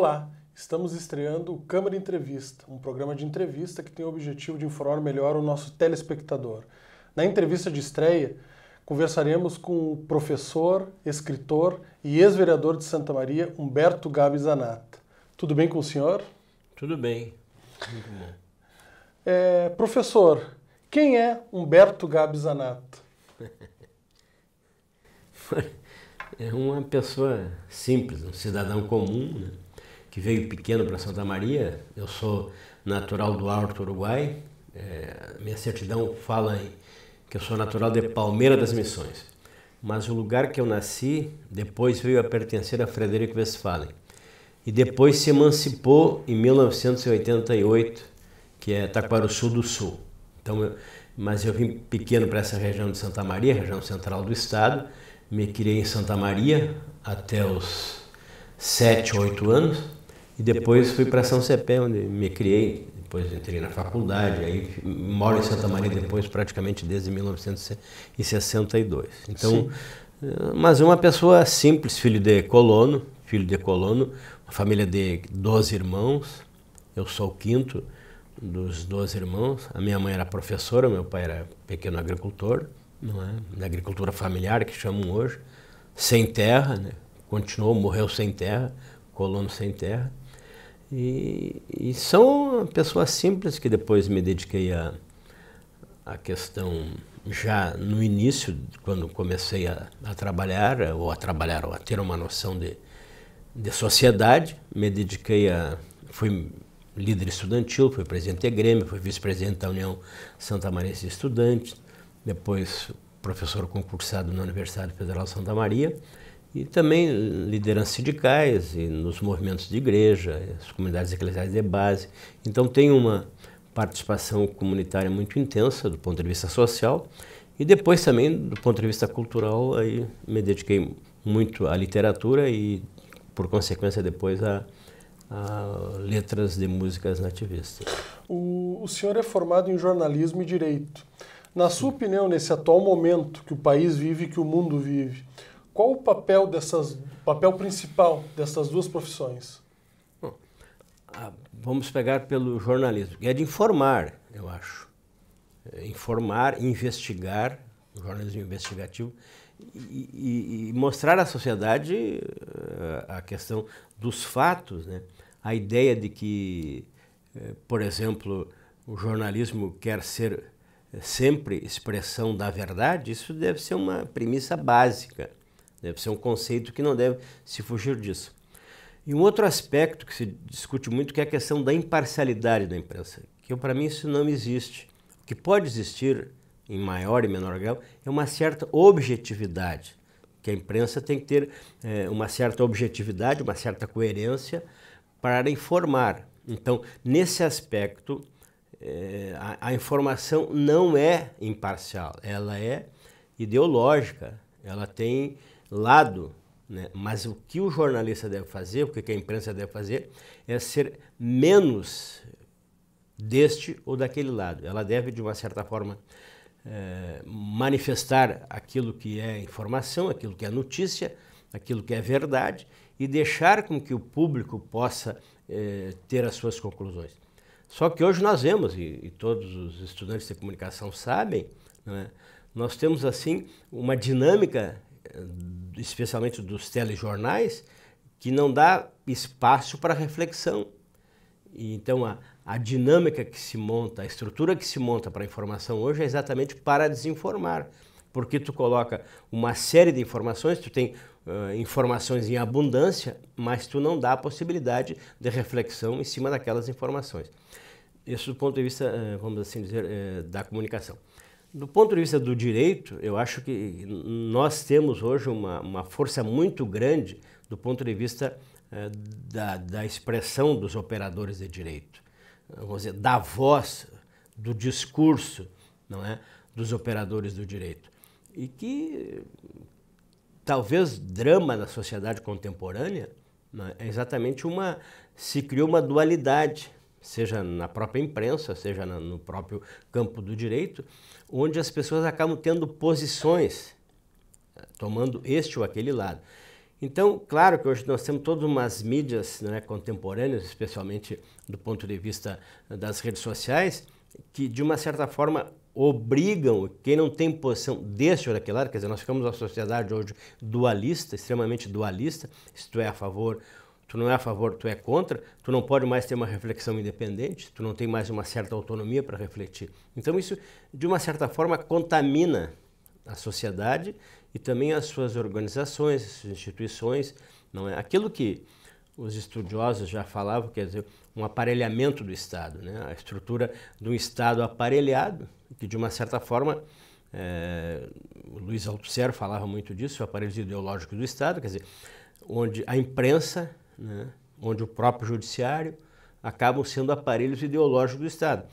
Olá, estamos estreando o Câmara Entrevista, um programa de entrevista que tem o objetivo de informar melhor o nosso telespectador. Na entrevista de estreia, conversaremos com o professor, escritor e ex-vereador de Santa Maria, Humberto Gabi Zanata. Tudo bem com o senhor? Tudo bem. Muito bom. É, professor, quem é Humberto Gabi Zanata? é uma pessoa simples, um cidadão comum, né? que veio pequeno para Santa Maria. Eu sou natural do Alto Uruguai. É, minha certidão fala que eu sou natural de Palmeira das Missões. Mas o lugar que eu nasci depois veio a pertencer a Frederico Westphalen. E depois se emancipou em 1988, que é Taquaruçu do Sul. Então, eu, mas eu vim pequeno para essa região de Santa Maria, região central do estado. Me criei em Santa Maria até os 7, 8 anos. E depois fui para São Cepé, onde me criei. Depois entrei na faculdade, aí moro em Santa Maria depois, praticamente desde 1962. Então, Sim. Eh, mas uma pessoa simples, filho de colono, filho de colono, uma família de 12 irmãos. Eu sou o quinto dos 12 irmãos. A minha mãe era professora, meu pai era pequeno agricultor, não é? agricultura familiar, que chamam hoje, sem terra, né? continuou, morreu sem terra, colono sem terra. E, e são pessoas simples que depois me dediquei a, a questão já no início, quando comecei a, a, trabalhar, ou a trabalhar, ou a ter uma noção de, de sociedade, me dediquei a. fui líder estudantil, fui presidente da Grêmio, fui vice-presidente da União Santa Maria de Estudantes, depois professor concursado na Universidade Federal Santa Maria e também lideranças sindicais e nos movimentos de igreja, as comunidades eclesiais de base. Então tem uma participação comunitária muito intensa do ponto de vista social e depois também do ponto de vista cultural aí me dediquei muito à literatura e por consequência depois a, a letras de músicas nativistas. O, o senhor é formado em jornalismo e direito. Na sua opinião, nesse atual momento que o país vive e que o mundo vive, qual o papel dessas, papel principal dessas duas profissões? Ah, vamos pegar pelo jornalismo. É de informar, eu acho. É informar, investigar, jornalismo investigativo, e, e, e mostrar à sociedade eh, a questão dos fatos, né? A ideia de que, eh, por exemplo, o jornalismo quer ser eh, sempre expressão da verdade, isso deve ser uma premissa básica. Deve ser um conceito que não deve se fugir disso. E um outro aspecto que se discute muito que é a questão da imparcialidade da imprensa, que para mim isso não existe. O que pode existir, em maior e menor grau, é uma certa objetividade, que a imprensa tem que ter é, uma certa objetividade, uma certa coerência para informar. Então, nesse aspecto, é, a, a informação não é imparcial, ela é ideológica, ela tem lado, né? mas o que o jornalista deve fazer, o que a imprensa deve fazer, é ser menos deste ou daquele lado. Ela deve, de uma certa forma, é, manifestar aquilo que é informação, aquilo que é notícia, aquilo que é verdade e deixar com que o público possa é, ter as suas conclusões. Só que hoje nós vemos, e, e todos os estudantes de comunicação sabem, né, nós temos assim uma dinâmica eh, especialmente dos telejornais, que não dá espaço para reflexão. E então a, a dinâmica que se monta, a estrutura que se monta para a informação hoje é exatamente para desinformar. Porque tu coloca uma série de informações, tu tem uh, informações em abundância, mas tu não dá a possibilidade de reflexão em cima daquelas informações. Isso do ponto de vista, uh, vamos assim dizer, uh, da comunicação. Do ponto de vista do direito, eu acho que nós temos hoje uma, uma força muito grande do ponto de vista eh, da, da expressão dos operadores de direito, vamos dizer, da voz, do discurso não é, dos operadores do direito. E que talvez drama na sociedade contemporânea é, é exatamente uma. se criou uma dualidade, seja na própria imprensa, seja no próprio campo do direito, onde as pessoas acabam tendo posições, eh, tomando este ou aquele lado. Então, claro que hoje nós temos todas umas mídias né, contemporâneas, especialmente do ponto de vista das redes sociais, que de uma certa forma obrigam quem não tem posição deste ou daquele lado, quer dizer, nós ficamos uma sociedade hoje dualista, extremamente dualista, isto é, a favor tu não é a favor, tu é contra, tu não pode mais ter uma reflexão independente, tu não tem mais uma certa autonomia para refletir. Então isso, de uma certa forma, contamina a sociedade e também as suas organizações, as suas instituições. Não é aquilo que os estudiosos já falavam, quer dizer, um aparelhamento do Estado, né? a estrutura de um Estado aparelhado, que de uma certa forma é, Luiz Altusser falava muito disso, o aparelho ideológico do Estado, quer dizer, onde a imprensa né, onde o próprio judiciário acabam sendo aparelhos ideológicos do Estado.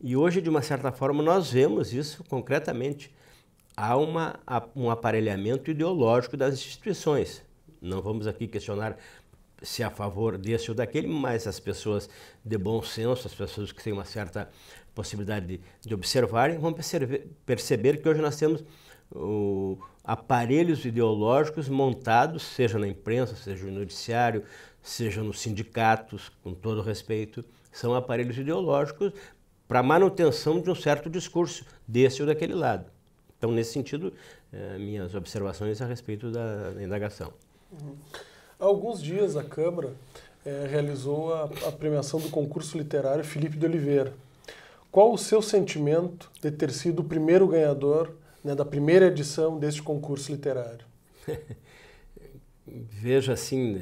E hoje, de uma certa forma, nós vemos isso concretamente. Há uma, um aparelhamento ideológico das instituições. Não vamos aqui questionar se é a favor desse ou daquele, mas as pessoas de bom senso, as pessoas que têm uma certa possibilidade de, de observarem, vão perceber, perceber que hoje nós temos o, aparelhos ideológicos montados, seja na imprensa, seja no judiciário, seja nos sindicatos, com todo respeito, são aparelhos ideológicos para manutenção de um certo discurso desse ou daquele lado. Então, nesse sentido, eh, minhas observações a respeito da indagação. Há uhum. alguns dias, a Câmara eh, realizou a, a premiação do concurso literário Felipe de Oliveira. Qual o seu sentimento de ter sido o primeiro ganhador né, da primeira edição deste concurso literário? Veja assim,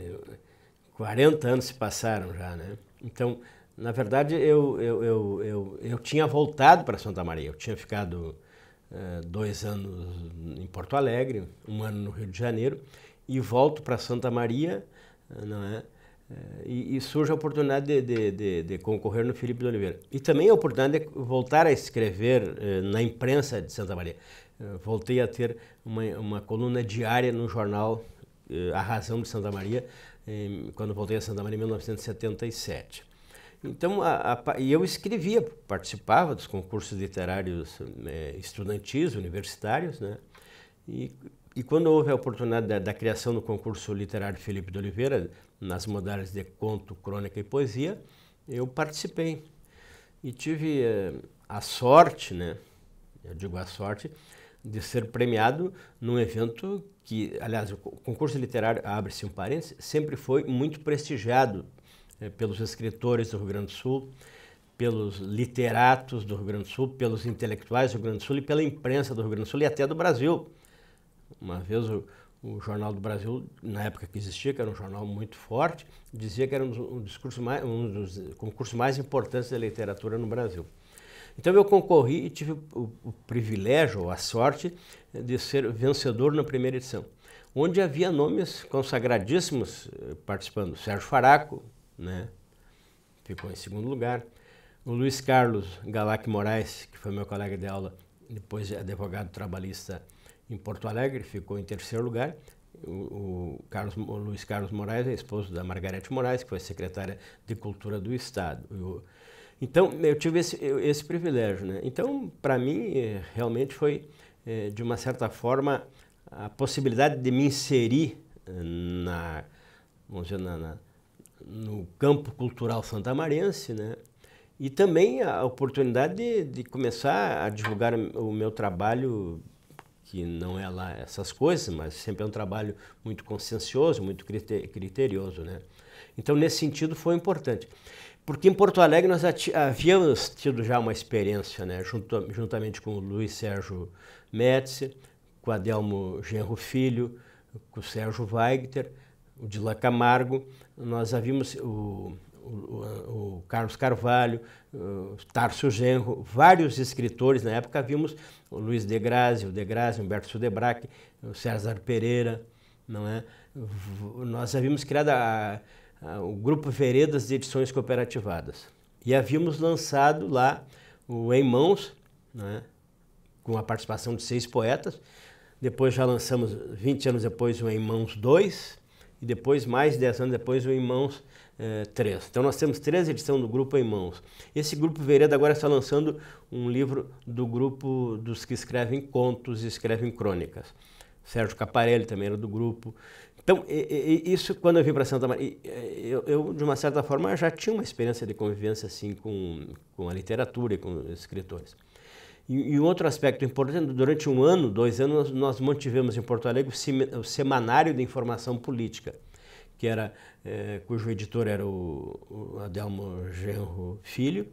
40 anos se passaram já, né? Então, na verdade, eu, eu, eu, eu, eu tinha voltado para Santa Maria. Eu tinha ficado eh, dois anos em Porto Alegre, um ano no Rio de Janeiro, e volto para Santa Maria, não é? Eh, e, e, surge a oportunidade de, de, de, de, concorrer no Felipe de Oliveira. E também a oportunidade de voltar a escrever eh, na imprensa de Santa Maria. Eh, voltei a ter uma, uma coluna diária no jornal eh, a razão de Santa Maria, quando voltei a Santa Maria em 1977. Então, a, a, eu escrevia, participava dos concursos literários né, estudantis, universitários, né? E, e quando houve a oportunidade da, da, criação do concurso literário Felipe de Oliveira, nas modalidades de conto, crônica e poesia, eu participei. E tive eh, a sorte, né? Eu digo a sorte, de ser premiado num evento que, aliás, o concurso literário, abre-se um parênteses, sempre foi muito prestigiado é, pelos escritores do Rio Grande do Sul, pelos literatos do Rio Grande do Sul, pelos intelectuais do Rio Grande do Sul e pela imprensa do Rio Grande do Sul e até do Brasil. Uma vez o, o Jornal do Brasil, na época que existia, que era um jornal muito forte, dizia que era um mais, um dos concursos mais importantes da literatura no Brasil. Então eu concorri e tive o, o privilégio, ou a sorte, de ser vencedor na primeira edição, onde havia nomes consagradíssimos eh, participando. Sérgio Faraco, né? ficou em segundo lugar. O Luiz Carlos Galac Moraes, que foi meu colega de aula, depois é advogado trabalhista em Porto Alegre, ficou em terceiro lugar. O, Carlos, o Luiz Carlos Moraes é esposo da Margarete Moraes, que foi secretária de Cultura do Estado. O, então, eu tive esse, esse privilégio, né? Então, para mim, eh, realmente foi, eh, de uma certa forma, a possibilidade de me inserir eh, na, vamos dizer, na, na no campo cultural santamarense, né? E também a oportunidade de, de, começar a divulgar o meu trabalho, que não é lá essas coisas, mas sempre é um trabalho muito consciencioso, muito criterioso, né? Então, nesse sentido, foi importante. Porque em Porto Alegre nós havíamos tido já uma experiência, né? Junto, juntamente com o Luiz Sérgio Médici, com Adelmo Genro Filho, com o Sérgio Weigter, o Dila Camargo, nós havíamos o, o, o Carlos Carvalho, o Tarso Genro, vários escritores, na época vimos o Luiz de Grazi, o de Grazi, Humberto Sudebrac, o César Pereira, não é? Nós havíamos criado a, ah, o grupo Veredas de Edições Cooperativadas. E havíamos lançado lá o Em Mãos, né, com a participação de seis poetas. Depois já lançamos, 20 anos depois, o Em Mãos 2, e depois, mais de 10 anos depois, o Em Mãos eh, 3. Então nós temos três edições do grupo Em Mãos. Esse grupo Vereda agora está lançando um livro do grupo dos que escrevem contos e escrevem crônicas. Sérgio Caparelli também era do grupo. Então, isso quando eu vim para Santa tá Maria. Eu, eu, de uma certa forma, já tinha uma experiência de convivência assim com, com a literatura e com os escritores. E, um outro aspecto importante: durante um ano, dois anos, nós mantivemos em Porto Alegre o Semanário de Informação Política, que era, é, cujo editor era o, o Adelmo Genro Filho.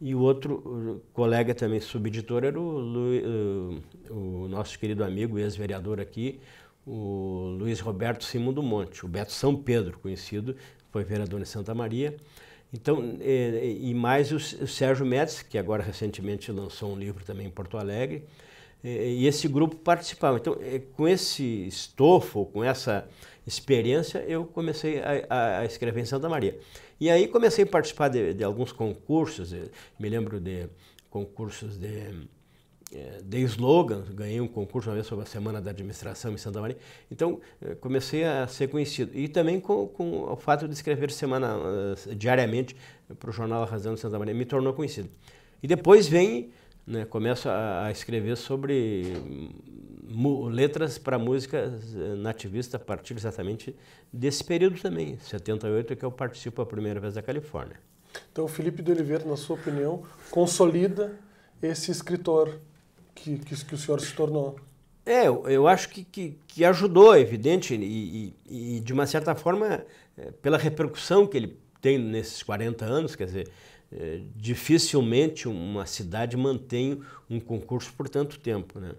E o outro colega também subeditor era o, o, o nosso querido amigo, ex-vereador aqui, o Luiz Roberto Simão do Monte, o Beto São Pedro, conhecido, foi vereador em Santa Maria. Então, e, é, e mais o, o Sérgio Médici, que agora recentemente lançou um livro também em Porto Alegre, é, e esse grupo participava. Então, é, com esse estofo, com essa experiência, eu comecei a, a escrever em Santa Maria. E aí comecei a participar de, de alguns concursos, me lembro de concursos de é, dei slogans, ganhei um concurso uma vez sobre a Semana da Administração em Santa Maria. Então, é, comecei a ser conhecido. E também com, com o fato de escrever semana, eh, diariamente para o jornal A Razão de Santa Maria, me tornou conhecido. E depois vem, né, começo a, a escrever sobre hum, letras para músicas eh, nativistas a partir exatamente desse período também, 78, que eu participo a primeira vez da Califórnia. Então, o Felipe de Oliveira, na sua opinião, consolida esse escritor que, que, que o senhor se tornou. É, eu acho que, que, que ajudou, é evidente, e, e, e, de uma certa forma, é, pela repercussão que ele tem nesses 40 anos, quer dizer, é, dificilmente uma cidade mantém um concurso por tanto tempo. Né?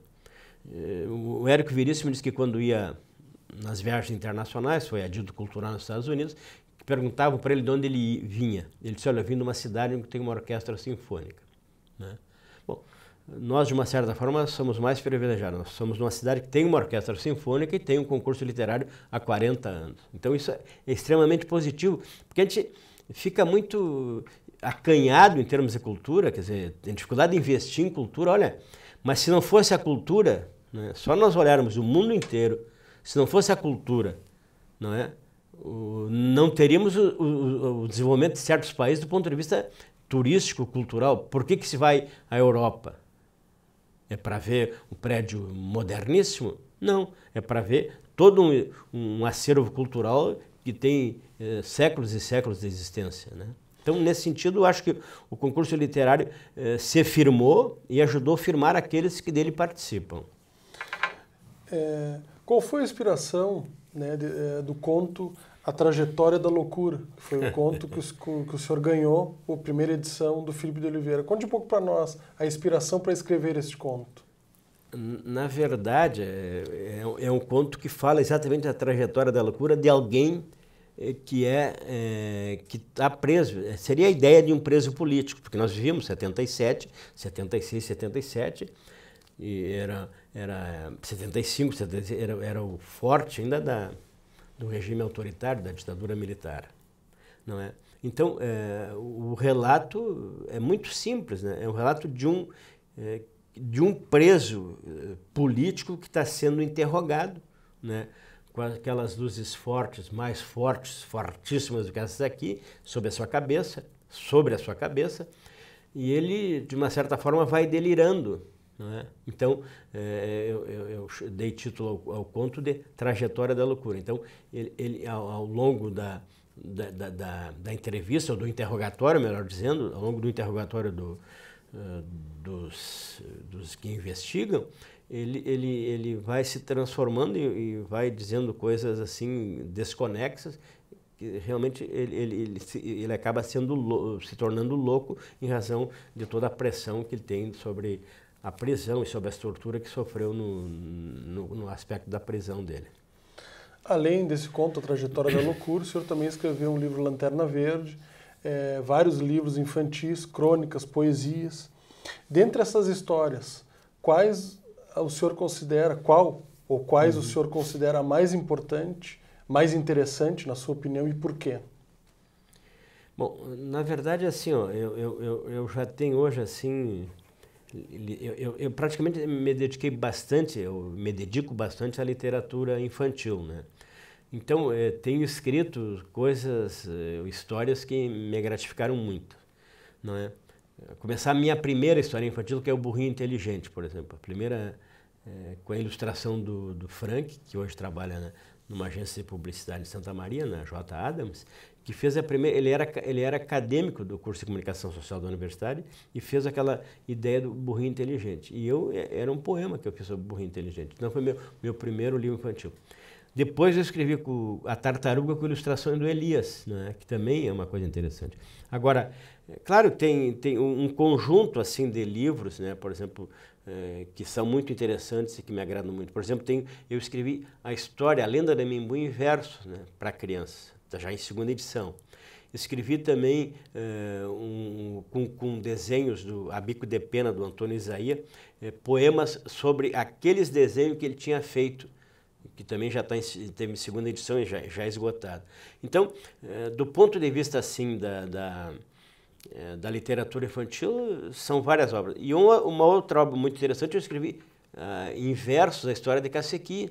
É, o Érico Viríssimo disse que quando ia nas viagens internacionais, foi adito cultural nos Estados Unidos, perguntavam para ele de onde ele vinha. Ele disse, olha, eu vim de uma cidade onde tem uma orquestra sinfônica. Né? nós de uma certa forma somos mais privilegiados. Nós somos uma cidade que tem uma orquestra sinfônica e tem um concurso literário há 40 anos. Então isso é extremamente positivo, porque a gente fica muito acanhado em termos de cultura, quer dizer, tem dificuldade de investir em cultura, olha, mas se não fosse a cultura, né, só nós olharmos o mundo inteiro, se não fosse a cultura, não é? O, não teríamos o, o, o desenvolvimento de certos países do ponto de vista turístico, cultural. Por que, que se vai à Europa? É para ver um prédio moderníssimo? Não, é para ver todo um, um, acervo cultural que tem eh, séculos e séculos de existência. Né? Então, nesse sentido, acho que o concurso literário eh, se firmou e ajudou a firmar aqueles que dele participam. É, qual foi a inspiração né, de, do conto a Trajetória da Loucura, que foi o conto que, o que o senhor ganhou, a primeira edição do Felipe de Oliveira. Conte um pouco para nós a inspiração para escrever este conto. Na verdade, é, é, é, um conto que fala exatamente a trajetória da loucura de alguém eh, que é, é que está preso. Eh, seria a ideia de um preso político, porque nós vivimos 77, 76, 77, e era, era 75, 76, era, era o forte ainda da do regime autoritário, da ditadura militar. Não é? Então, é, o relato é muito simples, né? é um relato de um, é, de um preso eh, político que está sendo interrogado, né? com aquelas luzes fortes, mais fortes, fortíssimas do que essas aqui, sobre a sua cabeça, sobre a sua cabeça, e ele, de uma certa forma, vai delirando. É? Então, é, é, eu, eu, eu, dei título ao, ao, conto de Trajetória da Loucura. Então, ele, ele ao, ao, longo da da, da, da, da, entrevista, ou do interrogatório, melhor dizendo, ao longo do interrogatório do, uh, dos, dos que investigam, ele, ele, ele vai se transformando e, e vai dizendo coisas assim desconexas que realmente ele, ele, ele, ele, acaba sendo se tornando louco em razão de toda a pressão que ele tem sobre a prisão e sobre a tortura que sofreu no, no, no aspecto da prisão dele. Além desse conto, A Trajetória da Loucura, o senhor também escreveu um livro Lanterna Verde, é, vários livros infantis, crônicas, poesias. Dentre essas histórias, quais o senhor considera, qual ou quais uhum. o senhor considera mais importante, mais interessante, na sua opinião, e por quê? Bom, na verdade, assim, ó, eu, eu, eu já tenho hoje, assim, eu, eu, eu, praticamente me dediquei bastante, eu me dedico bastante à literatura infantil, né? Então, eh, tenho escrito coisas, eh, histórias que me gratificaram muito, não é? Começar a minha primeira história infantil, que é o Burrinho Inteligente, por exemplo. A primeira, eh, com a ilustração do, do Frank, que hoje trabalha na, numa agência de publicidade de Santa Maria, na J. Adams, que fez a primeira, ele era ele era acadêmico do curso de comunicação social da universidade e fez aquela ideia do burrinho inteligente. E eu é, era um poema que eu fiz sobre burrinho inteligente. Então foi meu meu primeiro livro infantil. Depois eu escrevi com a tartaruga com ilustrações do Elias, né? que também é uma coisa interessante. Agora, é claro, tem, tem um conjunto assim de livros, né? por exemplo, é, que são muito interessantes e que me agradam muito. Por exemplo, tem, eu escrevi a história, a lenda da Mimbu em versos né? para crianças. Tá, já em segunda edição. Escrevi também eh, um, com, com, desenhos do Abico de Pena, do Antônio Isaías, eh, poemas sobre aqueles desenhos que ele tinha feito, que também já está em, teve segunda edição e já, já é esgotado. Então, eh, do ponto de vista assim da, da, eh, da, literatura infantil, são várias obras. E uma, uma outra obra muito interessante eu escrevi ah, em versos a história de Cacequi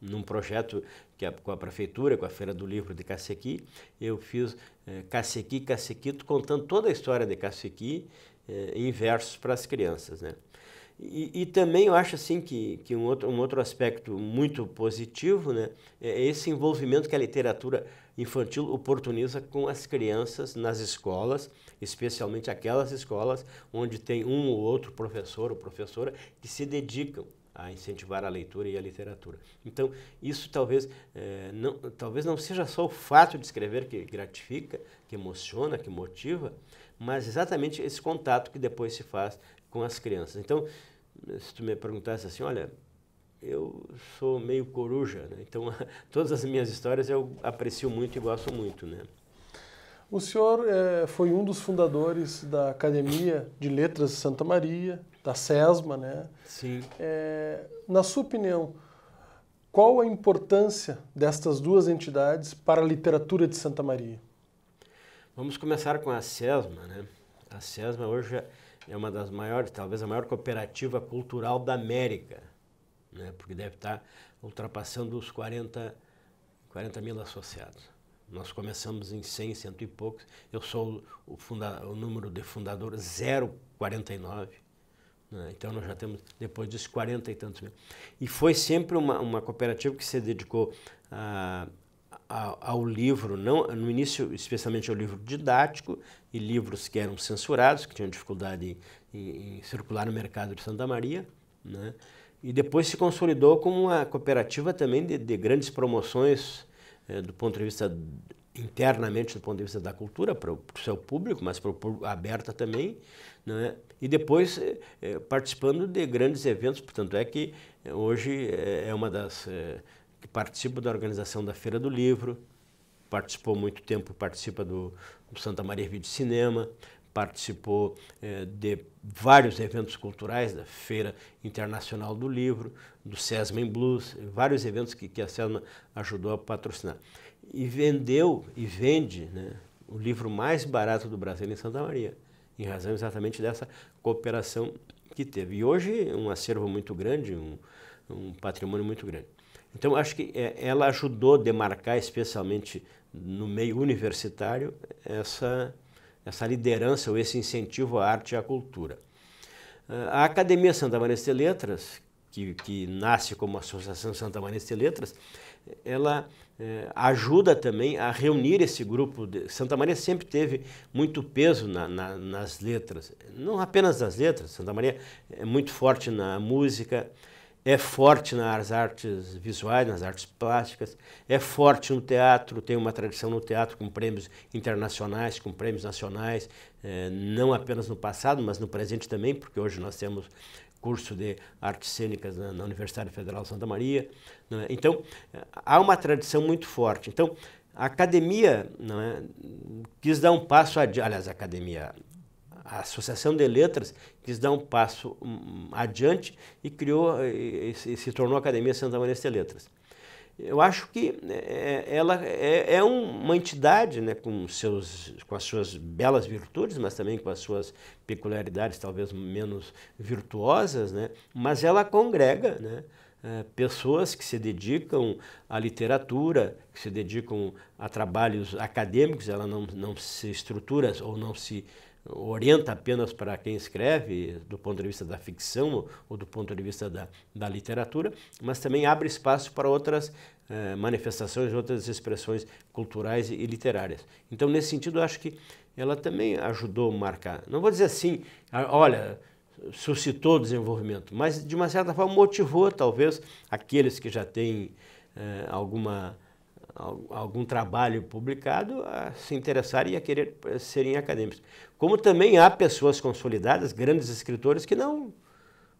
num projeto que é com a prefeitura, com a Feira do Livro de Cacequi. Eu fiz é, Cacequi, Cacequito, contando toda a história de Cacequi é, em versos para as crianças. Né? E, e, também eu acho assim que, que um, outro, um outro aspecto muito positivo né, é esse envolvimento que a literatura infantil oportuniza com as crianças nas escolas, especialmente aquelas escolas onde tem um ou outro professor ou professora que se dedicam a incentivar a leitura e a literatura. Então, isso talvez, é, não, talvez não seja só o fato de escrever que gratifica, que emociona, que motiva, mas exatamente esse contato que depois se faz com as crianças. Então, se tu me perguntasse assim, olha, eu sou meio coruja, né? então todas as minhas histórias eu aprecio muito e gosto muito, né? O senhor é, foi um dos fundadores da Academia de Letras de Santa Maria, da SESMA, né? Sim. É, na sua opinião, qual a importância destas duas entidades para a literatura de Santa Maria? Vamos começar com a SESMA, né? A SESMA hoje é, é uma das maiores, talvez a maior cooperativa cultural da América, né? Porque deve estar ultrapassando os 40, 40 mil associados. Nós começamos em 100, cento e poucos. Eu sou o, funda o número de fundador 049. Né? Então, nós já temos, depois disso, 40 e tantos mil. E foi sempre uma, uma cooperativa que se dedicou a, ah, a, ao livro, não no início, especialmente ao livro didático, e livros que eram censurados, que tinham dificuldade em, em, circular no mercado de Santa Maria. Né? E depois se consolidou como uma cooperativa também de, de grandes promoções eh, do ponto de vista internamente do ponto de vista da cultura para o seu público, mas para o aberta também, né? e depois é, participando de grandes eventos, portanto é que hoje é uma das é, que participa da organização da Feira do Livro, participou muito tempo, participa do, do Santa Maria de Cinema, participou eh, de vários eventos culturais, da Feira Internacional do Livro, do SESMA em Blues, vários eventos que, que a SESMA ajudou a patrocinar. E vendeu e vende né, o livro mais barato do Brasil em Santa Maria, em razão exatamente dessa cooperação que teve. E hoje um acervo muito grande, um, um patrimônio muito grande. Então, acho que eh, ela ajudou a demarcar, especialmente no meio universitário, essa essa liderança ou esse incentivo à arte e à cultura. Ah, a Academia Santa Maria de Letras, que, que, nasce como Associação Santa Maria de Letras, ela eh, ajuda também a reunir esse grupo. De... Santa Maria sempre teve muito peso na, na, nas letras, não apenas nas letras, Santa Maria é muito forte na música, é forte nas artes visuais, nas artes plásticas, é forte no teatro, tem uma tradição no teatro com prêmios internacionais, com prêmios nacionais, eh, não apenas no passado, mas no presente também, porque hoje nós temos curso de artes cênicas na, Universidade Federal Santa Maria. É? Então, eh, há uma tradição muito forte. Então, a academia é? quis dar um passo adiante, aliás, a academia, a Associação de Letras quis dar um passo hum, hum, adiante e criou eh, eh, e, se tornou a Academia Santa Maria de Letras. Eu acho que né, é, ela é, é uma entidade né, com, seus, com as suas belas virtudes, mas também com as suas peculiaridades talvez menos virtuosas, né, mas ela congrega né, eh, pessoas que se dedicam à literatura, que se dedicam a trabalhos acadêmicos, ela não, não se estrutura ou não se orienta apenas para quem escreve, do ponto de vista da ficção ou do ponto de vista da, da literatura, mas também abre espaço para outras eh, manifestações, outras expressões culturais e, literárias. Então, nesse sentido, acho que ela também ajudou a marcar. Não vou dizer assim, olha, suscitou desenvolvimento, mas de uma certa forma motivou talvez aqueles que já têm eh, alguma algum trabalho publicado a se interessarem e a querer eh, serem acadêmicos. Como também há pessoas consolidadas, grandes escritores, que não,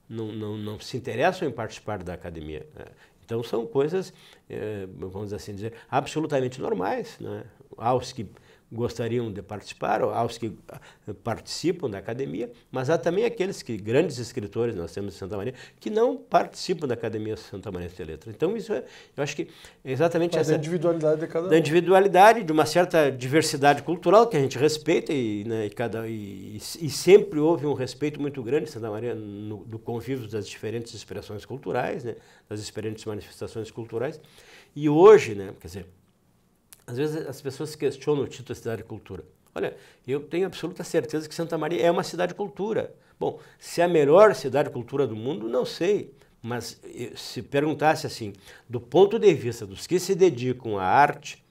não, não, não se interessam em participar da academia. Né? Então são coisas, eh, vamos assim dizer, absolutamente normais. Né? Há os que gostariam de participar, aos que ah, participam da academia, mas há também aqueles que, grandes escritores, nós temos em Santa Maria, que não participam da Academia Santa Maria de Letras. Então, isso é, eu acho que é exatamente mas é essa. Da individualidade de cada um. Da individualidade, de uma certa diversidade cultural que a gente respeita e, né, e cada, e, e, sempre houve um respeito muito grande em Santa Maria no, do convívio das diferentes expressões culturais, né, das diferentes manifestações culturais. E hoje, né, quer dizer, às vezes as pessoas questionam o título de cidade cultura. Olha, eu tenho absoluta certeza que Santa Maria é uma cidade cultura. Bom, se é a melhor cidade cultura do mundo, não sei. Mas se perguntasse assim, do ponto de vista dos que se dedicam à arte,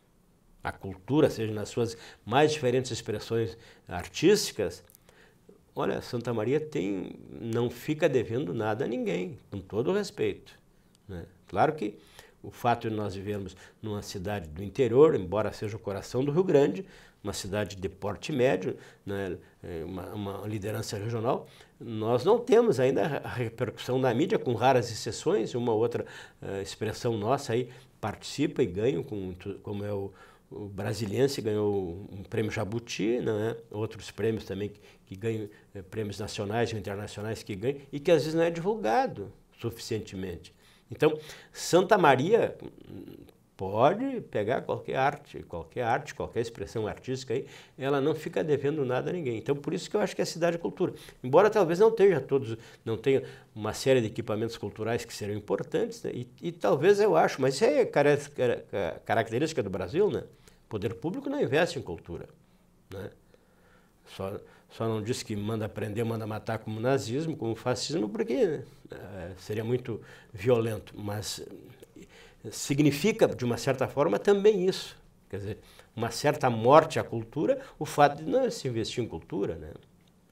à cultura, seja nas suas mais diferentes expressões artísticas, olha, Santa Maria tem, não fica devendo nada a ninguém, com todo o respeito. Né? Claro que o fato de nós vivermos numa cidade do interior, embora seja o coração do Rio Grande, uma cidade de porte médio, né, é, uma, uma, liderança regional, nós não temos ainda a repercussão da mídia, com raras exceções, uma outra uh, expressão nossa aí participa e ganha, com, como é o, o Brasiliense ganhou um prêmio Jabuti, né? outros prêmios também que, que ganham, é, prêmios nacionais ou internacionais que ganham, e que às vezes não é divulgado suficientemente. Então, Santa Maria pode pegar qualquer arte, qualquer arte, qualquer expressão artística aí, ela não fica devendo nada a ninguém. Então, por isso que eu acho que é cidade cultura. Embora talvez não tenha todos, não tenha uma série de equipamentos culturais que serão importantes, né? e, e, talvez eu acho, mas isso é característica do Brasil, né? O poder público não investe em cultura, né? Só só não disse que manda prender, manda matar como nazismo, como fascismo, porque é, seria muito violento. Mas eh, significa, de uma certa forma, também isso. Quer dizer, uma certa morte à cultura, o fato de não né, se investir em cultura. Né?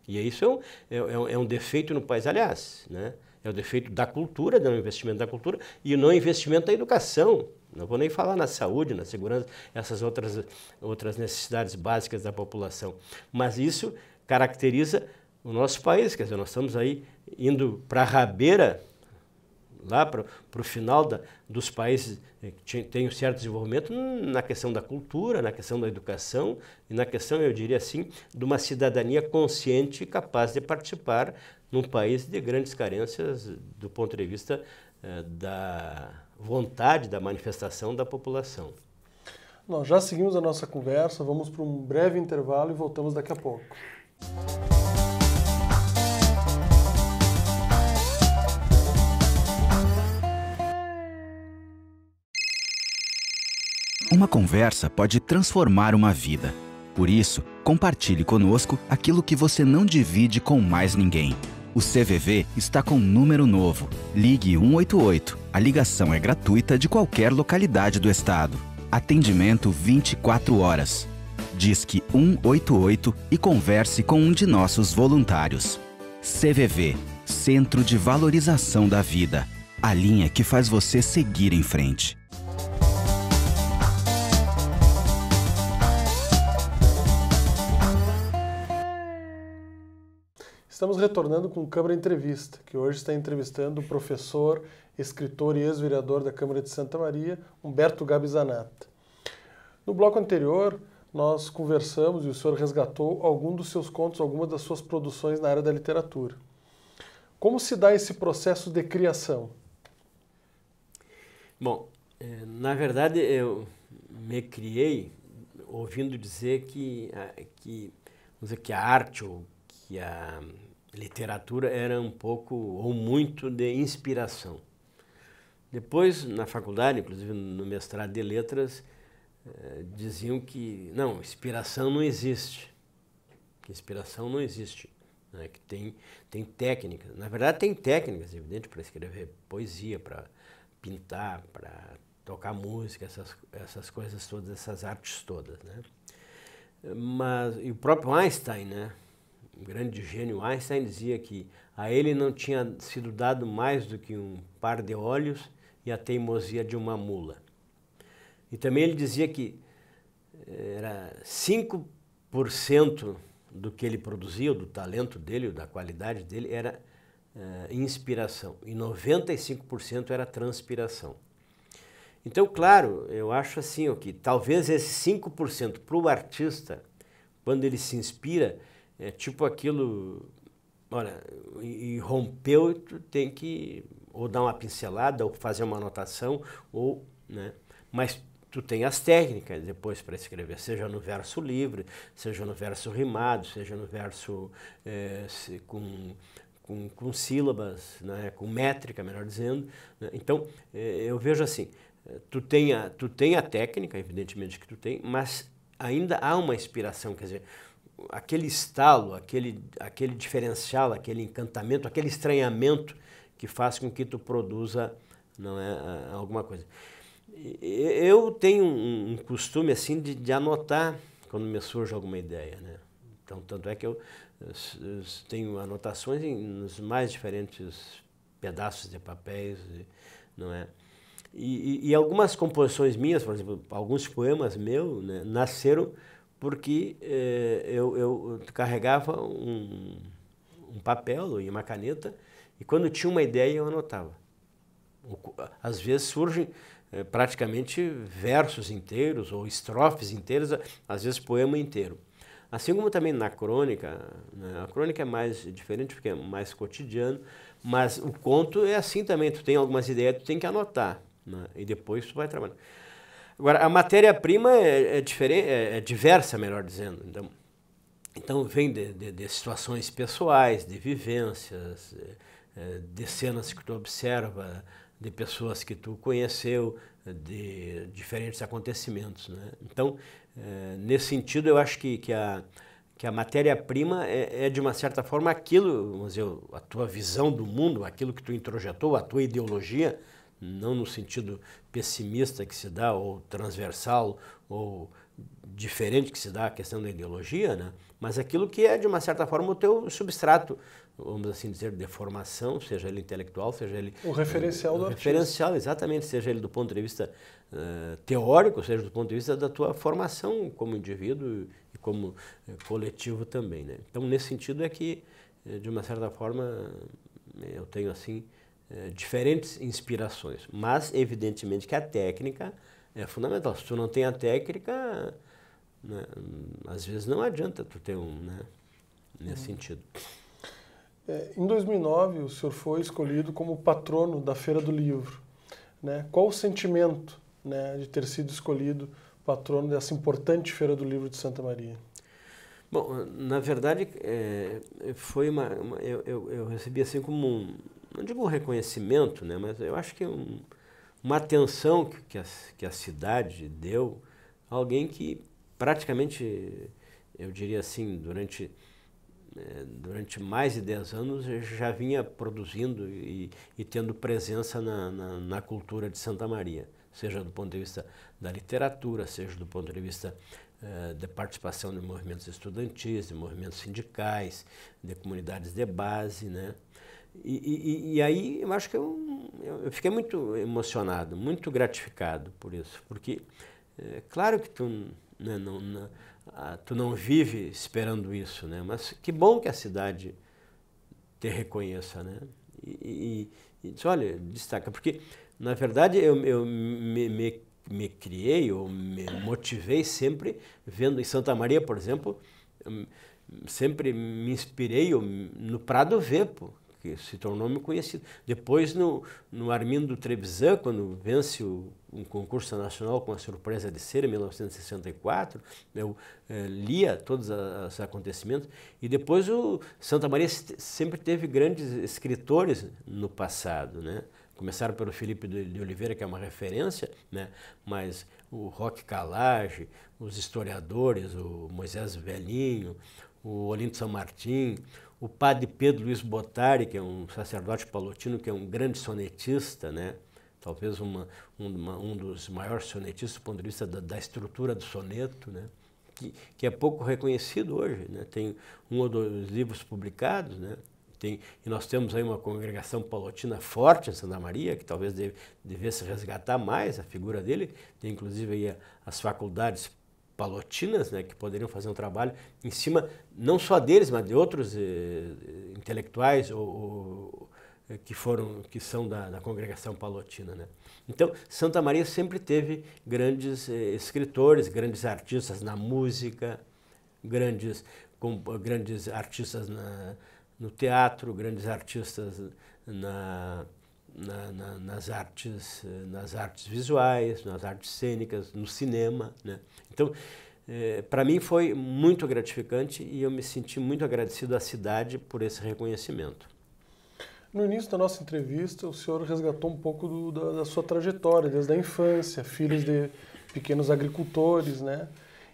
E isso é um, é, é, é um defeito no país, aliás. Né? É o defeito da cultura, do investimento da cultura e não investimento da educação. Não vou nem falar na saúde, na segurança, essas outras, outras necessidades básicas da população. Mas isso caracteriza o nosso país. Quer dizer, nós estamos aí indo para a rabeira, lá para o final da, dos países eh, que têm um certo desenvolvimento na questão da cultura, na questão da educação e na questão, eu diria assim, de uma cidadania consciente e capaz de participar num país de grandes carências do ponto de vista eh, da vontade da manifestação da população. Nós já seguimos a nossa conversa, vamos para um breve intervalo e voltamos daqui a pouco. Uma conversa pode transformar uma vida. Por isso, compartilhe conosco aquilo que você não divide com mais ninguém. O CVV está com um número novo. Ligue 188. A ligação é gratuita de qualquer localidade do estado. Atendimento 24 horas. Disque 188 e converse com um de nossos voluntários. CVV Centro de Valorização da Vida a linha que faz você seguir em frente. Estamos retornando com Câmara Entrevista, que hoje está entrevistando o professor, escritor e ex-vereador da Câmara de Santa Maria, Humberto Gabizanata. No bloco anterior, nós conversamos e o senhor resgatou algum dos seus contos, alguma das suas produções na área da literatura. Como se dá esse processo de criação? Bom, eh, na verdade eu me criei ouvindo dizer que, que, dizer, que a arte ou que a literatura era um pouco ou muito de inspiração. Depois, na faculdade, inclusive no mestrado de letras, eh, diziam que não, inspiração não existe. Que inspiração não existe. Né? Que tem, tem técnicas. Na verdade, tem técnicas, é evidente, para escrever poesia, para pintar, para tocar música, essas, essas coisas todas, essas artes todas. Né? Mas, e o próprio Einstein, né? o grande gênio Einstein, dizia que a ele não tinha sido dado mais do que um par de olhos e a teimosia de uma mula. E também ele dizia que eh, era 5% do que ele produzia, do talento dele, da qualidade dele, era uh, inspiração. E 95% era transpiração. Então, claro, eu acho assim, ó, que talvez esse 5% para o artista, quando ele se inspira, é tipo aquilo, olha, e, e rompeu, tu tem que ou dar uma pincelada, ou fazer uma anotação, ou, né? Mas tu tem as técnicas depois para escrever, seja no verso livre, seja no verso rimado, seja no verso é, com, com, com, sílabas, né, com métrica, melhor dizendo. Né, então, é, eu vejo assim, eh, tu tem, a, tu tem a técnica, evidentemente que tu tem, mas ainda há uma inspiração, quer dizer, aquele estalo, aquele, aquele diferencial, aquele encantamento, aquele estranhamento que faz com que tu produza não é, alguma coisa. Eu tenho um, costume assim de, de, anotar quando me surge alguma ideia, né? Então, tanto é que eu, eu, eu tenho anotações em, nos mais diferentes pedaços de papéis, não é? E, e, e, algumas composições minhas, por exemplo, alguns poemas meus, né, nasceram porque eh, eu, eu, carregava um, um papel e uma caneta, e quando tinha uma ideia eu anotava. Às vezes surgem eh, praticamente versos inteiros ou estrofes inteiras, às vezes poema inteiro. Assim como também na crônica, né? a crônica é mais diferente porque é mais cotidiano, mas o conto é assim também, tu tem algumas ideias, tu tem que anotar, né? e depois tu vai trabalhando. Agora, a matéria-prima é, é, diferente, é, é, diversa, melhor dizendo, então, então vem de, de, de situações pessoais, de vivências, eh, de cenas que tu observa, de pessoas que tu conheceu, de diferentes acontecimentos. Né? Então, é, nesse sentido, eu acho que, que a, que a matéria-prima é, é, de uma certa forma, aquilo, vamos dizer, a tua visão do mundo, aquilo que tu introjetou, a tua ideologia, não no sentido pessimista que se dá, ou transversal, ou diferente que se dá a questão da ideologia, né? mas aquilo que é, de uma certa forma, o teu substrato, vamos assim dizer, de formação, seja ele intelectual, seja ele... O referencial eh, do artista. referencial, exatamente, seja ele do ponto de vista uh, teórico, seja do ponto de vista da tua formação como indivíduo e como uh, coletivo também, né? Então, nesse sentido é que, de uma certa forma, eu tenho, assim, diferentes inspirações. Mas, evidentemente, que a técnica é fundamental. Se tu não tem a técnica, né, às vezes não adianta tu ter um, né? Nesse uhum. sentido. É, em 2009, o senhor foi escolhido como patrono da Feira do Livro. Né? Qual o sentimento né, de ter sido escolhido patrono dessa importante Feira do Livro de Santa Maria? Bom, na verdade, é, foi uma, uma eu, eu, eu, recebi assim como um, não digo um reconhecimento, né, mas eu acho que um, uma atenção que, que, a, que a cidade deu a alguém que praticamente, eu diria assim, durante né, durante mais de 10 anos já vinha produzindo e, e tendo presença na, na, na, cultura de Santa Maria, seja do ponto de vista da literatura, seja do ponto de vista eh, da participação de movimentos estudantis, de movimentos sindicais, de comunidades de base, né? E, e, e aí eu acho que eu, eu fiquei muito emocionado, muito gratificado por isso, porque é claro que tu né, não, não ah, tu não vive esperando isso, né? Mas que bom que a cidade te reconheça, né? E, e, e diz, olha, destaca, porque na verdade eu, eu me, me, me criei ou me motivei sempre vendo em Santa Maria, por exemplo, hum, sempre me inspirei hum, no Prado Vepo, que se tornou um conhecido. Depois, no, no Armindo Trevisan, quando vence o, um concurso nacional com a surpresa de ser, em 1964, eu eh, lia todos os acontecimentos. E depois, o Santa Maria sempre teve grandes escritores no passado, né? Começaram pelo Felipe de Oliveira, que é uma referência, né? mas o Roque Calage, os historiadores, o Moisés Velhinho, o Olinto São Martim, o padre Pedro Luiz Botari, que é um sacerdote palotino, que é um grande sonetista, né? talvez uma, uma, um dos maiores sonetistas do ponto de vista da, da estrutura do soneto, né? que, que é pouco reconhecido hoje. Né? Tem um ou dois livros publicados, né? Tem, e nós temos aí uma congregação palotina forte em Santa Maria, que talvez deve, devesse resgatar mais a figura dele. Tem inclusive aí as faculdades palotinas, né, que poderiam fazer um trabalho em cima não só deles, mas de outros eh, intelectuais ou, ou, que foram que são da, da, congregação palotina, né? Então Santa Maria sempre teve grandes eh, escritores, grandes artistas na música, grandes com, grandes artistas na, no teatro, grandes artistas na na, na, nas artes, nas artes visuais, nas artes cênicas, no cinema, né? Então, é, para mim foi muito gratificante e eu me senti muito agradecido à cidade por esse reconhecimento. No início da nossa entrevista, o senhor resgatou um pouco do, da, da, sua trajetória, desde a infância, filhos de pequenos agricultores, né?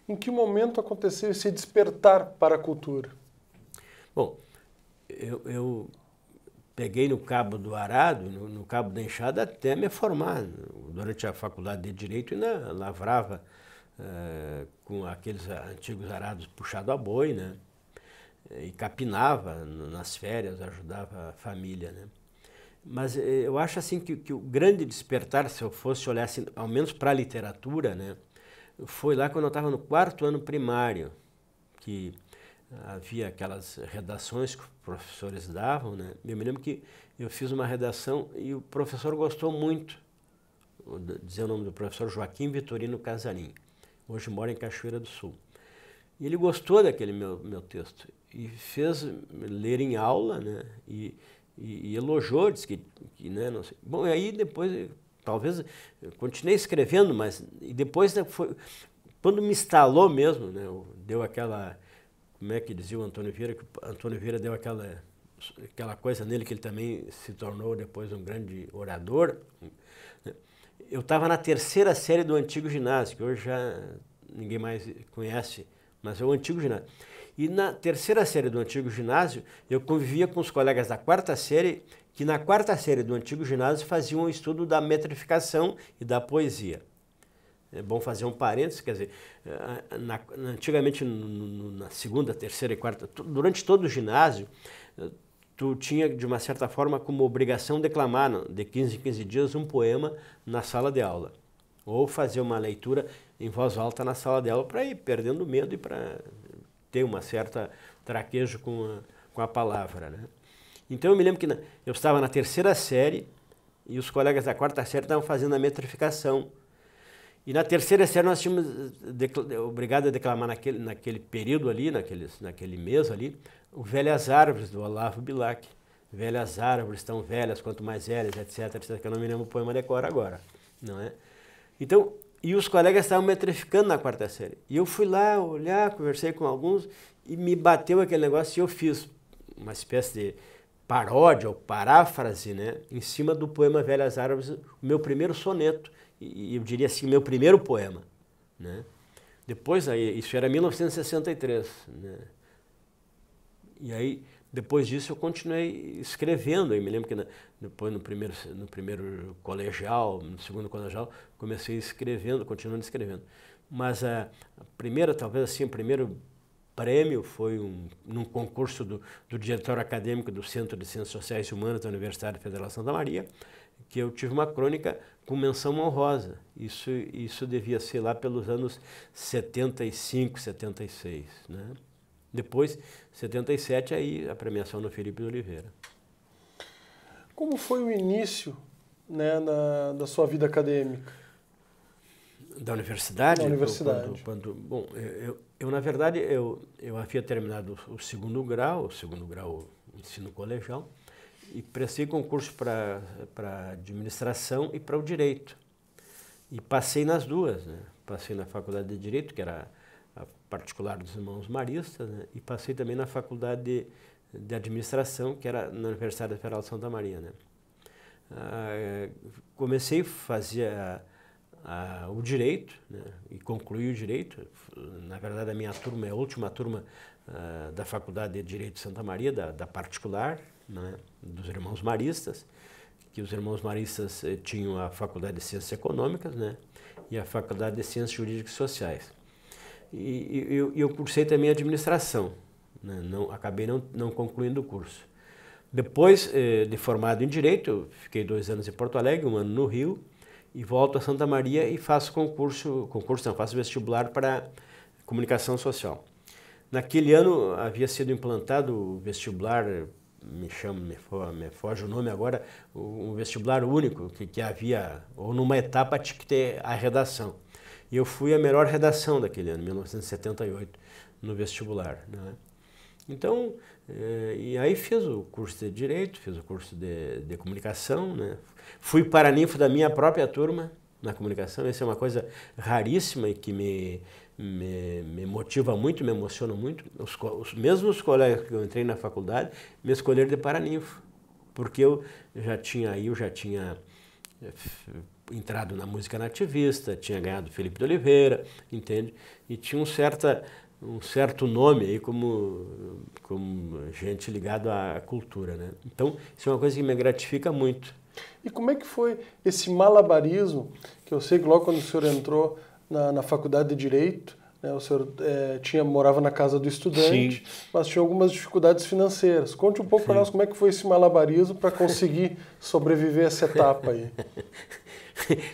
Em que momento aconteceu esse despertar para a cultura? Bom, eu, eu peguei no cabo do arado, no, no cabo da enxada, até me formar. Durante a faculdade de Direito, ainda lavrava uh, com aqueles antigos arados puxado a boi, né? E capinava nas férias, ajudava a família, né? Mas eh, eu acho assim que, que o grande despertar, se eu fosse olhar assim, ao menos para a literatura, né? Foi lá quando eu estava no quarto ano primário, que havia aquelas redações que os professores davam, né? Eu me lembro que eu fiz uma redação e o professor gostou muito. dizer o nome do professor Joaquim Vitorino Casarim. Hoje mora em Cachoeira do Sul. E ele gostou daquele meu, meu texto e fez ler em aula, né? E, e, e elogiou, disse que, que né, não sei. Bom, e aí depois, talvez, continuei escrevendo, mas e depois né, foi quando me instalou mesmo, né? Deu aquela como é que dizia o Antônio Vieira, que Antônio Vieira deu aquela, aquela coisa nele que ele também se tornou depois um grande orador. Né? Eu estava na terceira série do antigo ginásio, que hoje já ninguém mais conhece, mas é o antigo ginásio. E na terceira série do antigo ginásio, eu convivia com os colegas da quarta série, que na quarta série do antigo ginásio faziam um estudo da metrificação e da poesia. É bom fazer um parênteses, quer dizer, eh, na, antigamente na segunda, terceira e quarta, durante todo o ginásio, eh, tu tinha de uma certa forma como obrigação declamar de 15 em 15 dias um poema na sala de aula ou fazer uma leitura em voz alta na sala de aula para ir perdendo medo e para ter uma certa traquejo com a, com a palavra, né? Então eu me lembro que na, eu estava na terceira série e os colegas da quarta série estavam fazendo a metrificação e na terceira série nós tínhamos eh, eh, obrigado a declamar naquele, naquele período ali, naquele mês ali, o Velhas Árvores, do Olavo Bilac. Velhas árvores tão velhas, quanto mais velhas, etc, etc, que eu não me lembro o poema decora agora, não é? Então, e os colegas estavam metrificando na quarta série. E eu fui lá olhar, conversei com alguns, e me bateu aquele negócio e eu fiz uma espécie de paródia ou paráfrase né, em cima do poema Velhas Árabes, o meu primeiro soneto, e eu diria assim, meu primeiro poema. Né? Depois, aí, isso era 1963. Né? E aí, depois disso, eu continuei escrevendo. Eu me lembro que na, depois, no primeiro, no primeiro colegial, no segundo colegial, comecei escrevendo, continuando escrevendo. Mas a, eh, a primeira, talvez assim, o primeiro prêmio, foi um, num concurso do, do diretor acadêmico do Centro de Ciências Sociais e Humanas da Universidade Federal Santa Maria, que eu tive uma crônica com menção honrosa. Isso, isso devia ser lá pelos anos 75, 76. Né? Depois, 77, aí a premiação no Felipe Oliveira. Como foi o início né, na, da sua vida acadêmica? Da universidade? Da universidade. Quando, quando, bom, eu, eu, na verdade, eu, eu havia terminado o segundo grau, o segundo grau ensino colegial, e prestei concurso para administração e para o direito. E passei nas duas, né? Passei na faculdade de direito, que era a particular dos irmãos maristas, né? e passei também na faculdade de, de administração, que era na Universidade Federal de Santa Maria, né? Ah, comecei a fazer o direito né, e concluí o direito. Na verdade, a minha turma é a última turma uh, da Faculdade de Direito de Santa Maria, da, da particular, né, dos irmãos maristas, que os irmãos maristas eh, tinham a Faculdade de Ciências Econômicas né, e a Faculdade de Ciências Jurídicas e Sociais. E, e eu, eu, cursei também administração, né, não, acabei não, não concluindo o curso. Depois eh, de formado em Direito, fiquei dois anos em Porto Alegre, um ano no Rio, e volto a Santa Maria e faço concurso, concurso não, faço vestibular para comunicação social. Naquele ano havia sido implantado o vestibular, me chamo, me, me foge o nome agora, um vestibular único que, que havia, ou numa etapa tinha que ter a redação. E eu fui a melhor redação daquele ano, 1978, no vestibular. Né? Então, é, e aí fiz o curso de Direito, fiz o curso de, de Comunicação, né? Fui paraninfo da minha própria turma na comunicação, essa é uma coisa raríssima e que me, me, me motiva muito, me emociona muito. Os, os mesmos colegas que eu entrei na faculdade me escolheram de paraninfo, porque eu já tinha aí, eu já tinha eh, entrado na música nativista, tinha ganhado Felipe de Oliveira, entende? E tinha um certa um certo nome aí como, como gente ligada à cultura, né? Então, isso é uma coisa que me gratifica muito. E como é que foi esse malabarismo, que eu sei que logo quando o senhor entrou na, na faculdade de Direito, né, o senhor é, tinha, morava na casa do estudante, Sim. mas tinha algumas dificuldades financeiras. Conte um pouco para nós como é que foi esse malabarismo para conseguir sobreviver a essa etapa aí.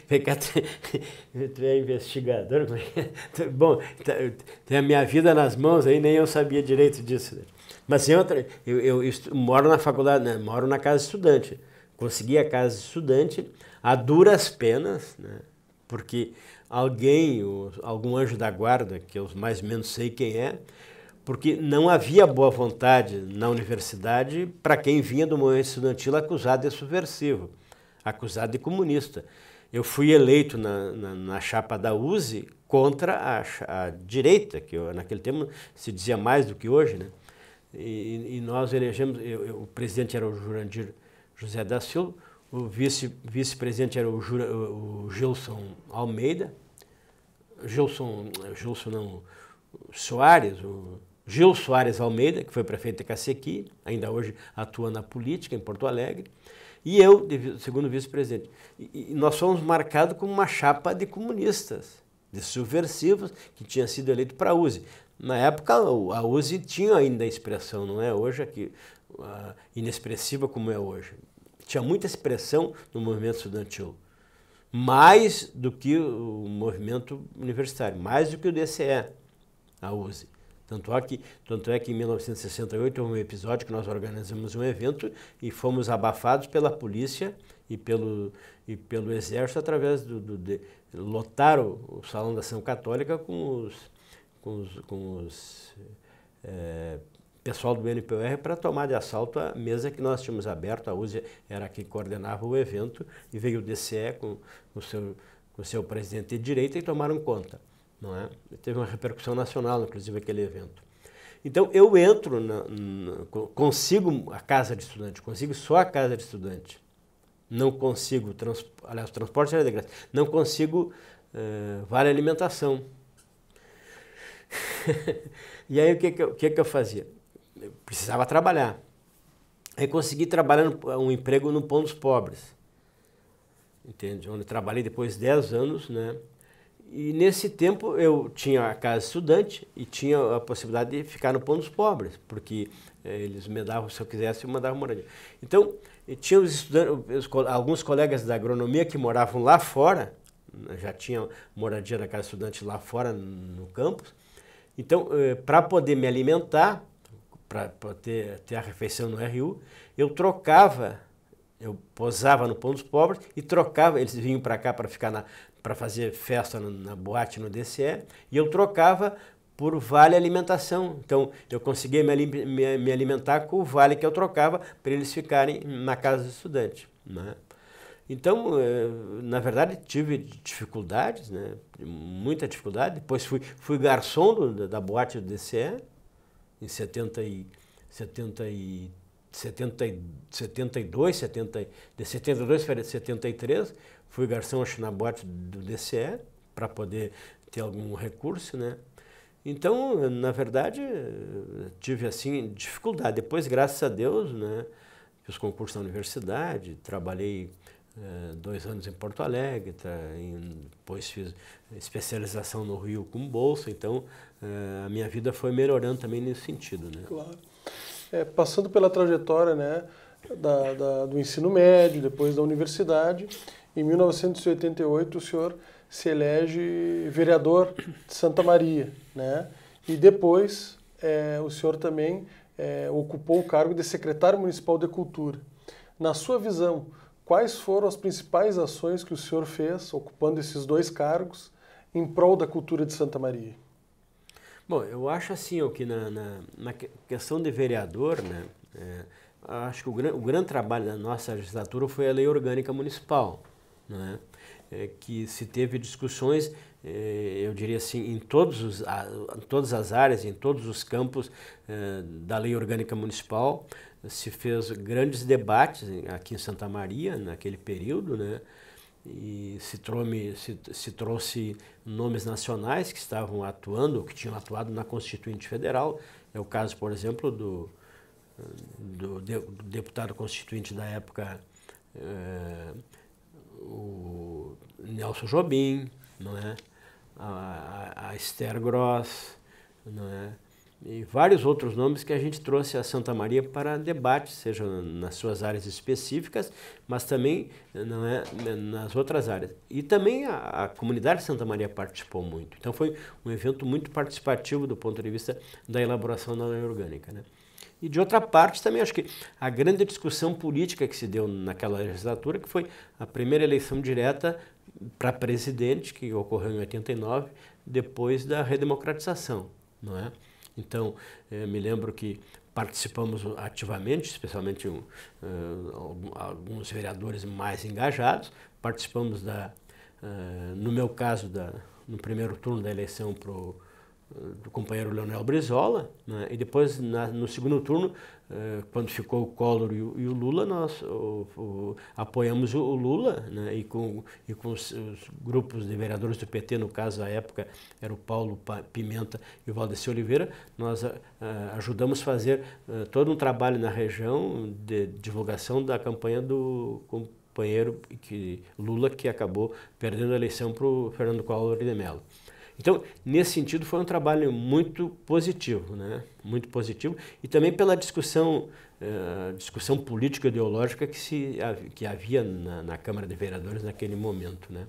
pegar tu é investigador, é é? bom, tem tá, é a minha vida nas mãos aí, nem eu sabia direito disso. Né? Mas eu, eu, eu, eu moro na faculdade, né? moro na casa estudante, consegui a casa estudante a duras penas, né? porque alguém, algum anjo da guarda, que eu mais ou menos sei quem é, porque não havia boa vontade na universidade para quem vinha do movimento estudantil acusado de subversivo, acusado de comunista eu fui eleito na, na, na chapa da USE contra a, a, direita, que eu, naquele tempo se dizia mais do que hoje, né? E, e nós elegemos, eu, eu, o presidente era o Jurandir José da Silva, o vice-presidente vice era o, Jura, o, Gilson Almeida, Gilson, Gilson não, Soares, o Gil Soares Almeida, que foi prefeito de Cacequi, ainda hoje atua na política em Porto Alegre, e eu, segundo vice-presidente. E, e nós fomos marcados como uma chapa de comunistas, de subversivos, que tinha sido eleito para a USE. Na época, a USE tinha ainda a expressão, não é hoje aqui, inexpressiva como é hoje. Tinha muita expressão no movimento estudantil, mais do que o movimento universitário, mais do que o DCE, a USE. Tanto é, que, tanto é que em 1968 houve um episódio que nós organizamos um evento e fomos abafados pela polícia e pelo, e pelo exército através do, do de, lotaram o salão da ação católica com os, com os, com os é, pessoal do BNPR para tomar de assalto a mesa que nós tínhamos aberto. A USE era quem coordenava o evento e veio o DCE com o seu, com o seu presidente de direita e tomaram conta não é? Teve uma repercussão nacional, inclusive, aquele evento. Então, eu entro, na, na, consigo a casa de estudante, consigo só a casa de estudante. Não consigo, trans, aliás, o transporte era de graça, não consigo eh, vale alimentação. e aí, o que, que, eu, que, que eu fazia? Eu precisava trabalhar. Aí consegui trabalhar um emprego no Pão dos Pobres, entende? Onde trabalhei depois de 10 anos, né? E nesse tempo eu tinha a casa estudante e tinha a possibilidade de ficar no pão dos pobres, porque eh, eles me davam, se eu quisesse, eu mandava moradia. Então, tinha os alguns colegas da agronomia que moravam lá fora, né, já tinha moradia na casa estudante lá fora, no campus. Então, eh, para poder me alimentar, para ter, ter a refeição no RU, eu trocava eu posava no Pão dos Pobres e trocava, eles vinham para cá para ficar na, para fazer festa na boate no DCE, e eu trocava por vale alimentação. Então, eu conseguia me, alimentar com o vale que eu trocava para eles ficarem na casa do estudante. Né? Então, eh, na verdade, tive dificuldades, né? muita dificuldade. Depois fui, fui garçom do, da boate do DCE, em 70 e, 70 e, 70, 72, 70, de 72 para 73. Fui garçom acho, na boate do DCE para poder ter algum recurso, né? Então, na verdade, tive assim dificuldade. Depois, graças a Deus, né, fiz concurso na universidade, trabalhei eh, dois anos em Porto Alegre, tá, em, depois fiz especialização no Rio com bolsa. Então, eh, a minha vida foi melhorando também nesse sentido, né? Claro. É, passando pela trajetória, né, da, da, do ensino médio, depois da universidade em 1988, o senhor se elege vereador de Santa Maria, né? E depois é, o senhor também é, ocupou o cargo de secretário municipal de cultura. Na sua visão, quais foram as principais ações que o senhor fez, ocupando esses dois cargos, em prol da cultura de Santa Maria? Bom, eu acho assim, ó, que na, na, na, questão de vereador, né, é, acho que o, gran, o grande trabalho da nossa legislatura foi a lei orgânica municipal, né? é, que se teve discussões, é, eu diria assim, em, todos os, a, em todas as áreas, em todos os campos é, da lei orgânica municipal, se fez grandes debates aqui em Santa Maria naquele período, né? e se, trome, se, se trouxe nomes nacionais que estavam atuando, que tinham atuado na Constituinte Federal. É o caso, por exemplo, do, do, de, do deputado constituinte da época, é, o Nelson Jobim, não é? a, a Esther Gross, não é? e vários outros nomes que a gente trouxe a Santa Maria para debate, seja nas suas áreas específicas, mas também não é, nas outras áreas. E também a, a comunidade de Santa Maria participou muito. Então foi um evento muito participativo do ponto de vista da elaboração da lei orgânica. Né? E de outra parte também acho que a grande discussão política que se deu naquela legislatura, que foi a primeira eleição direta para presidente, que ocorreu em 89, depois da redemocratização, não é? Então, eh, me lembro que participamos ativamente, especialmente eh, um, uh, alguns vereadores mais engajados, participamos da, uh, no meu caso, da, no primeiro turno da eleição para o eh, do companheiro Leonel Brizola, né? e depois na, no segundo turno, eh, quando ficou o Collor e o, e o Lula, nós o, o, apoiamos o, Lula, né? e com, e com os, os, grupos de vereadores do PT, no caso, à época, era o Paulo Pimenta e o Valdeci Oliveira, nós eh, ajudamos a fazer eh, todo um trabalho na região de divulgação da campanha do companheiro que, Lula, que acabou perdendo a eleição para o Fernando Collor de Mello. Então, nesse sentido, foi um trabalho muito positivo, né? muito positivo, e também pela discussão, uh, discussão político-ideológica que, se, que havia na, na, Câmara de Vereadores naquele momento. Né?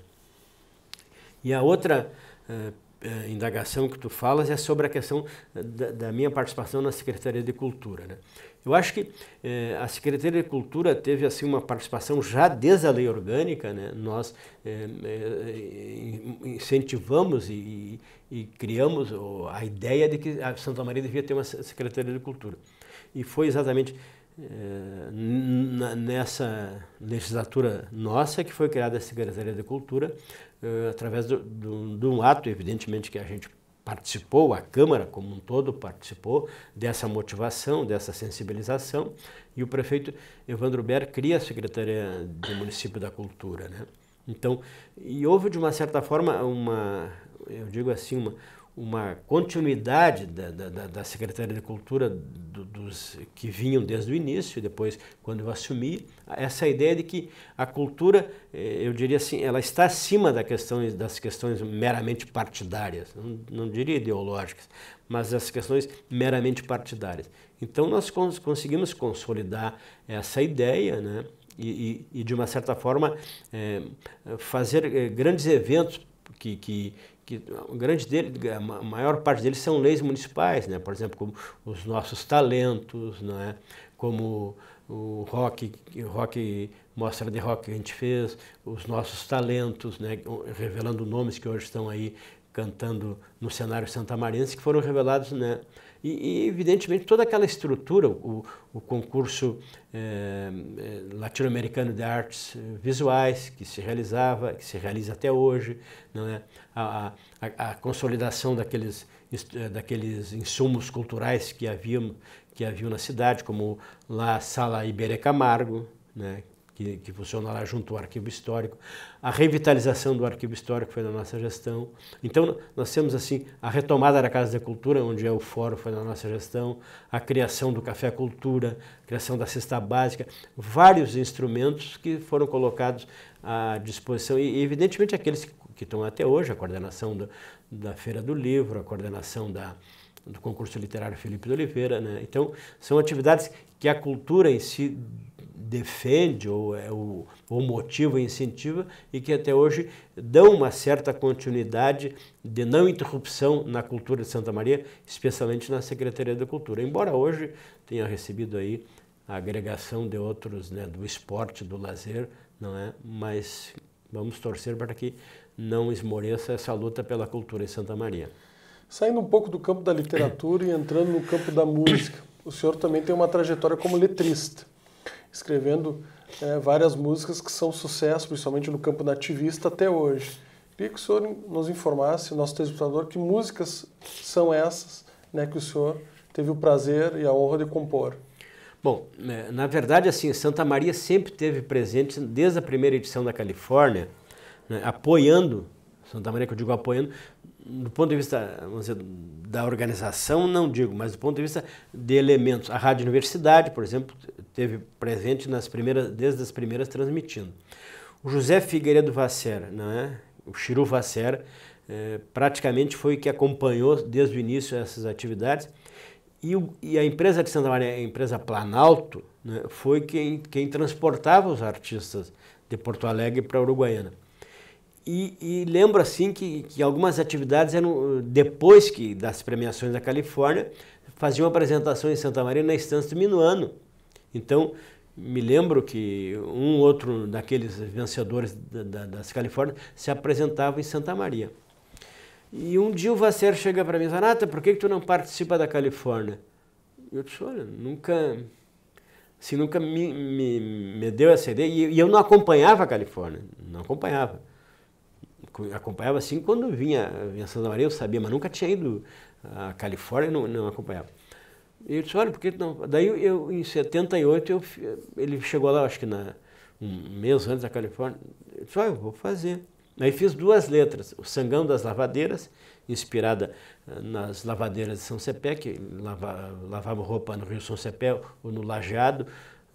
E a outra uh, eh, indagação que tu falas é sobre a questão da, da minha participação na Secretaria de Cultura. Né? Eu acho que eh, a Secretaria de Cultura teve assim uma participação já desde a lei orgânica, né? nós eh, eh incentivamos e, e, criamos a ideia de que a Santa Maria devia ter uma Secretaria de Cultura. E foi exatamente eh, nessa legislatura nossa que foi criada a Secretaria de Cultura, eh, através de um ato, evidentemente, que a gente participou, a Câmara como um todo participou dessa motivação, dessa sensibilização, e o prefeito Evandro Ber cria a Secretaria do Município da Cultura. Né? Então, e houve de uma certa forma uma, eu digo assim, uma, uma continuidade da, da, da Secretaria de Cultura do, dos que vinham desde o início, depois quando eu assumi, essa ideia de que a cultura, eh, eu diria assim, ela está acima da questão, das questões meramente partidárias, não, não diria ideológicas, mas das questões meramente partidárias. Então nós cons conseguimos consolidar essa ideia, né? E, e, e de uma certa forma é, fazer eh, grandes eventos que, que que a grande dele, a maior parte deles são leis municipais, né? por exemplo, como os nossos talentos, não é? como o rock, o rock mostra de rock que a gente fez, os nossos talentos, né? revelando nomes que hoje estão aí cantando no cenário santamarense, que foram revelados. Né? E, e evidentemente, toda aquela estrutura, o, o concurso é, latino-americano de artes eh, visuais, que se realizava, que se realiza até hoje, não é? a, a, a consolidação daqueles, eh, daqueles insumos culturais que haviam, que haviam na cidade, como lá a Sala Iberê Camargo, né, que, que funciona lá junto ao Arquivo Histórico. A revitalização do Arquivo Histórico foi da nossa gestão. Então, nós temos assim a retomada da Casa da Cultura, onde é o fórum, foi da nossa gestão, a criação do Café Cultura, a criação da Cesta Básica, vários instrumentos que foram colocados à disposição e, evidentemente, aqueles que que estão até hoje, a coordenação do, da Feira do Livro, a coordenação da, do concurso literário Felipe de Oliveira. Né? Então, são atividades que a cultura em si defende ou, é o, ou motiva, incentiva e que até hoje dão uma certa continuidade de não interrupção na cultura de Santa Maria, especialmente na Secretaria da Cultura. Embora hoje tenha recebido aí a agregação de outros, né, do esporte, do lazer, não é? Mas vamos torcer para que não esmoreça essa luta pela cultura em Santa Maria. Saindo um pouco do campo da literatura e entrando no campo da música, o senhor também tem uma trajetória como letrista, escrevendo é, várias músicas que são sucesso, principalmente no campo nativista até hoje. Queria que o senhor nos informasse, nosso telespectador, que músicas são essas né, que o senhor teve o prazer e a honra de compor. Bom, eh, na verdade, assim, Santa Maria sempre teve presente, desde a primeira edição da Califórnia, né, apoiando, Santa Maria que eu digo apoiando, do ponto de vista dizer, da organização, não digo, mas do ponto de vista de elementos. A Rádio Universidade, por exemplo, teve presente nas primeiras, desde as primeiras transmitindo. O José Figueiredo Vassera, não é? o Chiru Vassera, é, eh, praticamente foi que acompanhou desde o início essas atividades. E, o, e a empresa de Santa Maria, a empresa Planalto, né, foi quem, quem transportava os artistas de Porto Alegre para Uruguaiana. E, e, lembro assim que, que algumas atividades eram uh, depois que das premiações da Califórnia faziam apresentação em Santa Maria na estância do Minuano. Então me lembro que um outro daqueles vencedores da, da, das Califórnias se apresentava em Santa Maria. E um dia o Vasser chega para mim e diz, por que, que tu não participa da Califórnia? Eu disse, olha, nunca, assim, nunca me, me, me deu essa ideia. E, e eu não acompanhava a Califórnia, não acompanhava acompanhava assim quando vinha, vinha Santa Maria, eu sabia, mas nunca tinha ido à Califórnia, não, não acompanhava. E ele disse, olha, porque não... Daí eu, em 78, eu, ele chegou lá, acho que na, um mês antes da Califórnia, eu disse, olha, eu vou fazer. Aí fiz duas letras, o Sangão das Lavadeiras, inspirada eh, nas lavadeiras de São Sepé, que lavava, lavava roupa no Rio São Sepé ou no Lajeado,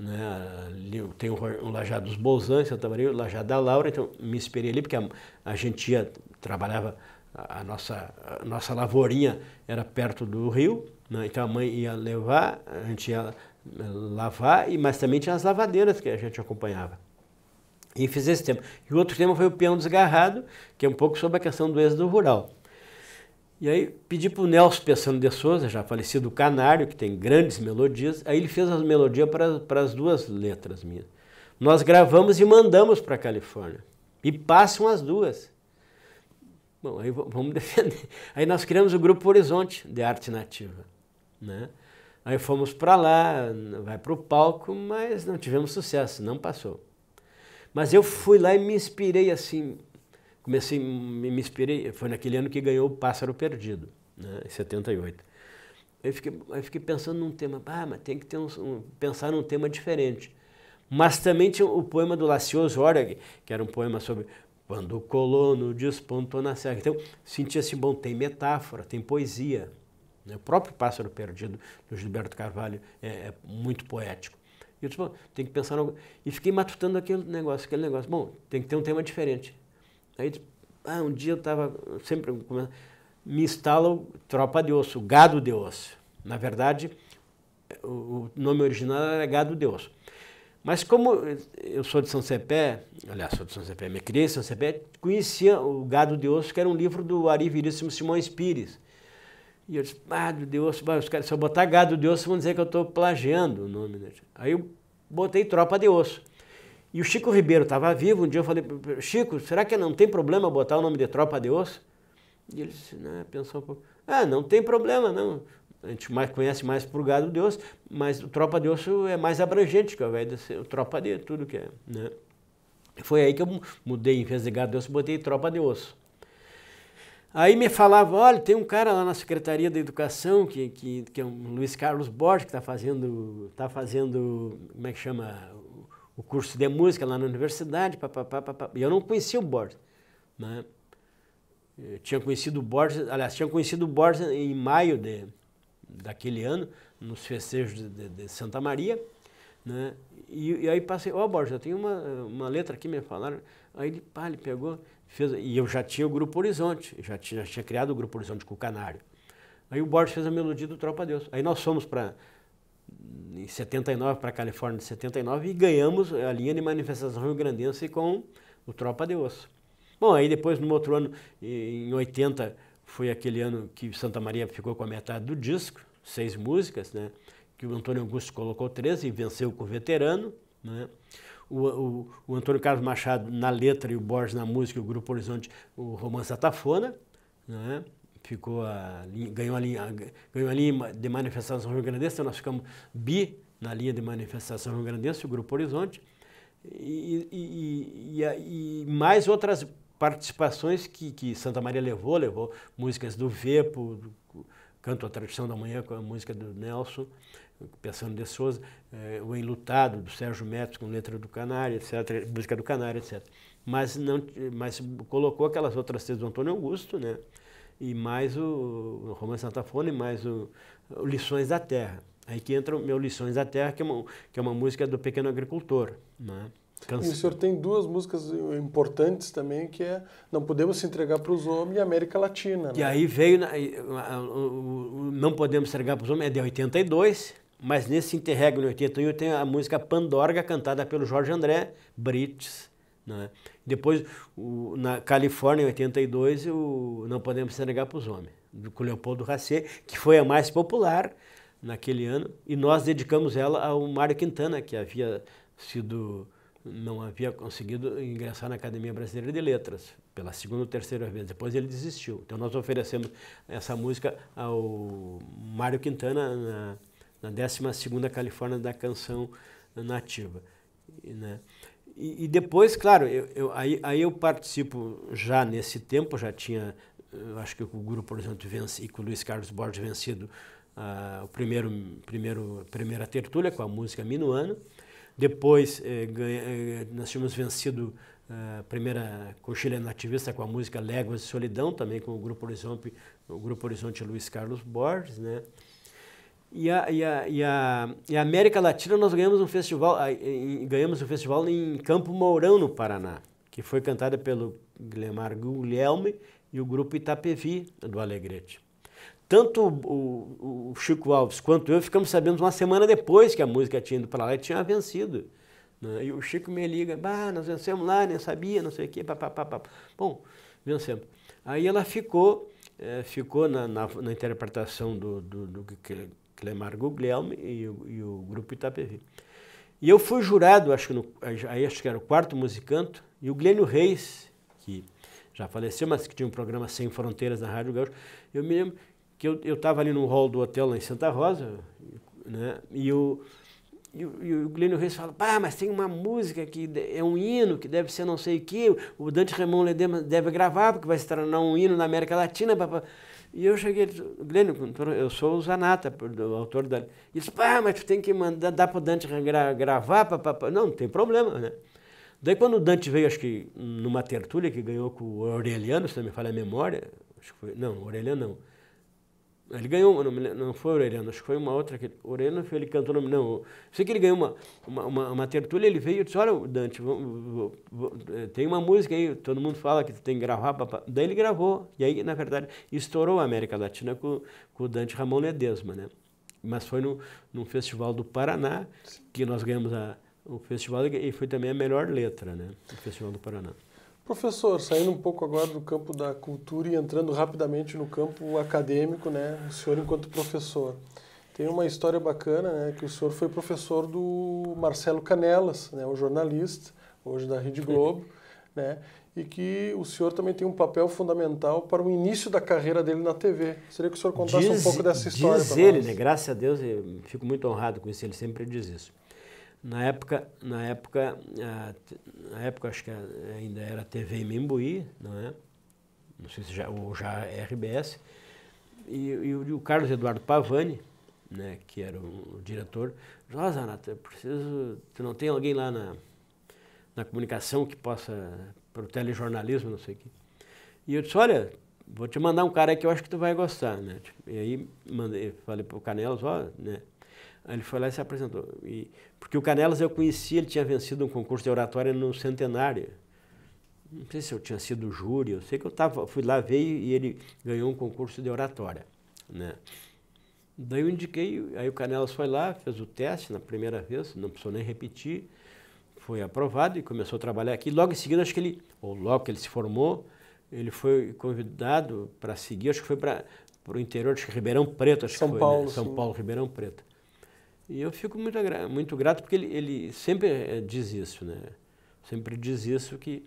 né? Ali tem o, o Lajado dos Bolzan, Santa Maria, o Lajado da Laura, então me esperei ali, porque a, a gente ia, trabalhava, a, a nossa, a nossa lavourinha era perto do rio, né? então a mãe ia levar, a gente ia eh, lavar, e, mas também tinha as lavadeiras que a gente acompanhava. E fiz esse tema. E o outro tema foi o peão desgarrado, que é um pouco sobre a questão do êxodo rural. E aí pedi para o Nelson Pessano de Souza, já falecido canário, que tem grandes melodias, aí ele fez as melodias para as duas letras minhas. Nós gravamos e mandamos para a Califórnia. E passam as duas. Bom, aí vamos defender. Aí nós criamos o Grupo Horizonte de Arte Nativa. Né? Aí fomos para lá, vai para o palco, mas não tivemos sucesso, não passou. Mas eu fui lá e me inspirei assim, comecei, me, inspirei, foi naquele ano que ganhou o Pássaro Perdido, né, em 78. Eu fiquei, eu fiquei pensando num tema, ah, mas tem que ter um, um, pensar num tema diferente. Mas também tinha o poema do Lacioso Oreg, que era um poema sobre quando o colono despontou na serra. Então, sentia-se assim, bom, tem metáfora, tem poesia. Né? O próprio Pássaro Perdido, do Gilberto Carvalho, é, é muito poético. E eu disse, bom, tem que pensar... No... E fiquei matutando aquele negócio, aquele negócio. Bom, tem que ter um tema diferente. Aí, ah, um dia eu estava sempre me instalam tropa de osso, gado de osso. Na verdade, o nome original era gado de osso. Mas como eu sou de São Cepé, aliás, sou de São Cepé, me criei em São Cepé, conhecia o Gado de Osso, que era um livro do Ari Viríssimo Simões Pires. E eu disse, ah, de osso, os caras, se eu botar gado de osso, vão dizer que eu estou plagiando o nome. Né? Aí eu botei tropa de osso. E o Chico Ribeiro estava vivo. Um dia eu falei, Chico, será que não tem problema botar o nome de Tropa de Osso? E ele disse, né, pensou um pouco. Ah, não tem problema, não. A gente mais, conhece mais por Gado de Osso, mas o Tropa de Osso é mais abrangente que o velho o Tropa de tudo que é. Né? Foi aí que eu mudei, em vez de Gado de Osso, botei Tropa de Osso. Aí me falava, olha, tem um cara lá na Secretaria da Educação, que, que, que é um Luiz Carlos Borges, que está fazendo, tá fazendo, como é que chama, o curso de música lá na universidade, papapá, papapá. e eu não conhecia o Borges. Né? Eu tinha conhecido o Borges, aliás, tinha conhecido o Borges em maio de, daquele ano, nos festejos de, de, de Santa Maria, né? E, e aí passei, ó oh, Borges, eu tenho uma, uma letra aqui, me falaram. Aí ele, pá, ele pegou, fez, e eu já tinha o Grupo Horizonte, já tinha, já tinha criado o Grupo Horizonte com o Canário. Aí o Borges fez a melodia do Tropa Deus. Aí nós fomos para em 79 para a Califórnia de 79 e ganhamos a linha de manifestação rio-grandense com o Tropa de Osso. Bom, aí depois, no outro ano, em 80, foi aquele ano que Santa Maria ficou com a metade do disco, seis músicas, né? que o Antônio Augusto colocou 13 e venceu com o veterano. Né? O, o, o, Antônio Carlos Machado na letra e o Borges na música, o Grupo Horizonte, o romance Atafona. Né? ficou a, ganhou, a linha, ganhou a linha de manifestação Rio então nós ficamos bi na linha de manifestação Rio Grandense, o Grupo Horizonte, e, e, e, e mais outras participações que, que, Santa Maria levou, levou músicas do Vepo, do Canto à Tradição da Manhã com a música do Nelson, pensando de Souza, eh, o Enlutado, do Sérgio Metz, com letra do Canário, etc., música do Canário, etc. Mas, não, mas colocou aquelas outras três do Antônio Augusto, né? e mais o romance e mais o, o, Lições da Terra. Aí que entra o meu Lições da Terra, que é uma, que é uma música do Pequeno Agricultor. Né? E o senhor tem duas músicas importantes também, que é Não Podemos Se Entregar para os Homens e América Latina. Né? E aí veio, Não Podemos Se Entregar para os Homens é de 82, mas nesse interregno em 81 tem a música Pandorga, cantada pelo Jorge André Brites, né? Depois, o, na Califórnia, em 82, o Não Podemos Se Negar para os Homens, do Leopoldo Racê, que foi a mais popular naquele ano, e nós dedicamos ela ao Mário Quintana, que havia sido não havia conseguido ingressar na Academia Brasileira de Letras pela segunda ou terceira vez. Depois ele desistiu. Então nós oferecemos essa música ao Mário Quintana na, na 12ª Califórnia da Canção Nativa. E, né? E, e depois, claro, eu, eu, aí, aí eu participo já nesse tempo, já tinha, acho que o grupo por exemplo, vence, e com o Luiz Carlos Borges vencido uh, o primeiro, primeiro, primeira tertúlia com a música Minuano. Depois eh, ganha, eh, nós tínhamos vencido ah, a primeira cochilha nativista com a música Léguas de Solidão, também com o Grupo Horizonte, o Grupo Horizonte Luiz Carlos Borges, né? E a, e, a, e, a, e a América Latina nós ganhamos um festival, ganhamos um festival em Campo Mourão, no Paraná, que foi cantada pelo Glemar Guglielmi e o grupo Itapevi, do Alegrete. Tanto o, o, Chico Alves quanto eu ficamos sabendo uma semana depois que a música tinha ido para lá e tinha vencido. Né? E o Chico me liga, bah, nós vencemos lá, nem sabia, não sei o quê, papapá. Pá, pá. Bom, vencemos. Aí ela ficou, é, ficou na, na, na interpretação do, do, do que Clemargo Guglielmi e, o, e o grupo Itapevi. E eu fui jurado, acho que, no, acho que era o quarto musicanto, e o Glênio Reis, que já faleceu, mas que tinha um programa Sem Fronteiras na Rádio Gaúcho, eu me lembro que eu estava ali no hall do hotel lá em Santa Rosa, né, e o, e, e o Glênio Reis fala, pá, mas tem uma música que é um hino, que deve ser não sei o que, o Dante Ramon Ledema deve gravar, porque vai se tornar um hino na América Latina, papá. E eu cheguei e disse, Glênio, eu sou o Zanata, o autor da... Ele disse, pá, mas tu tem que mandar, dar para o Dante gra, gravar, pá, pá, pá. não, não tem problema, né? Daí quando o Dante veio, acho que numa tertúlia que ganhou com o Aureliano, se não me falha a memória, acho que foi, não, Aureliano não, ele ganhou, não, não foi Orelhano, acho que foi uma outra. Que, Orelhano foi, ele cantou, não, não. Sei que ele ganhou uma, uma, uma, uma tertúlia, ele veio e disse: Olha, Dante, eh, tem uma música aí, todo mundo fala que tem que gravar. Papá. Daí ele gravou, e aí, na verdade, estourou a América Latina com, com o Dante Ramon Ledesma, né? Mas foi no, num festival do Paraná que nós ganhamos a, o festival e foi também a melhor letra, né? O Festival do Paraná. Professor, saindo um pouco agora do campo da cultura e entrando rapidamente no campo acadêmico, né? O senhor enquanto professor. Tem uma história bacana, né, que o senhor foi professor do Marcelo Canelas, né, o jornalista, hoje da Rede Globo, né? E que o senhor também tem um papel fundamental para o início da carreira dele na TV. Seria que o senhor contasse diz, um pouco dessa história para nós. Diz ele, né? Graças a Deus, eu fico muito honrado com isso, ele sempre diz isso. Na época, na época, ah, na época acho que ainda era TV Mimbuí, não é? Não sei se já, ou já RBS. E, e o, Carlos Eduardo Pavani, né, que era o, o diretor, disse, ah, eu preciso, tu não tem alguém lá na, na comunicação que possa, para o telejornalismo, não sei o quê. E eu disse, olha, vou te mandar um cara que eu acho que tu vai gostar, né? E aí mandei, falei o Canelos, ó, né? Aí ele foi lá e se apresentou. E porque o Canelas eu conhecia, ele tinha vencido um concurso de oratória no centenário. Não sei se eu tinha sido júri, eu sei que eu tava, fui lá veio e ele ganhou um concurso de oratória. Né? Daí eu indiquei, aí o Canelas foi lá, fez o teste na primeira vez, não precisou nem repetir, foi aprovado e começou a trabalhar aqui. Logo em seguida, acho que ele, ou logo que ele se formou, ele foi convidado para seguir, acho que foi para o interior, acho que Ribeirão Preto, acho São que foi, né? Paulo, né? São sim. Paulo, Ribeirão Preto. E eu fico muito, muito grato porque ele, ele sempre eh, diz isso, né? Sempre diz isso que,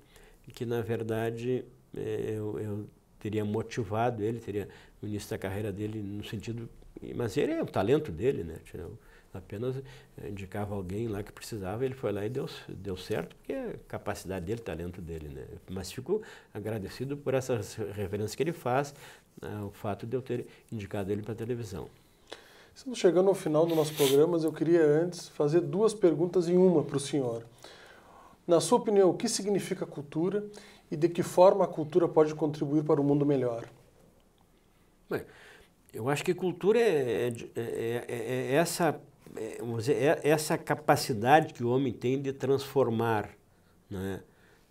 que na verdade, eh, eu, eu teria motivado ele, teria o início da carreira dele no sentido... Mas ele é o talento dele, né? Tipo, eu apenas eh, indicava alguém lá que precisava, ele foi lá e deu, deu certo, porque é capacidade dele, talento dele, né? Mas fico agradecido por essas referências que ele faz, ah, o fato de eu ter indicado ele para a televisão. Estamos chegando ao final do nosso programa, mas eu queria antes fazer duas perguntas em uma para o senhor. Na sua opinião, o que significa cultura e de que forma a cultura pode contribuir para um mundo melhor? Bem, eu acho que cultura é, é, é é, é, é essa, é, dizer, essa capacidade que o homem tem de transformar, né?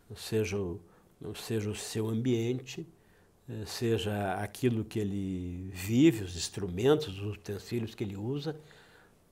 ou seja, ou seja, o seu ambiente, eh, seja aquilo que ele vive, os instrumentos, os utensílios que ele usa,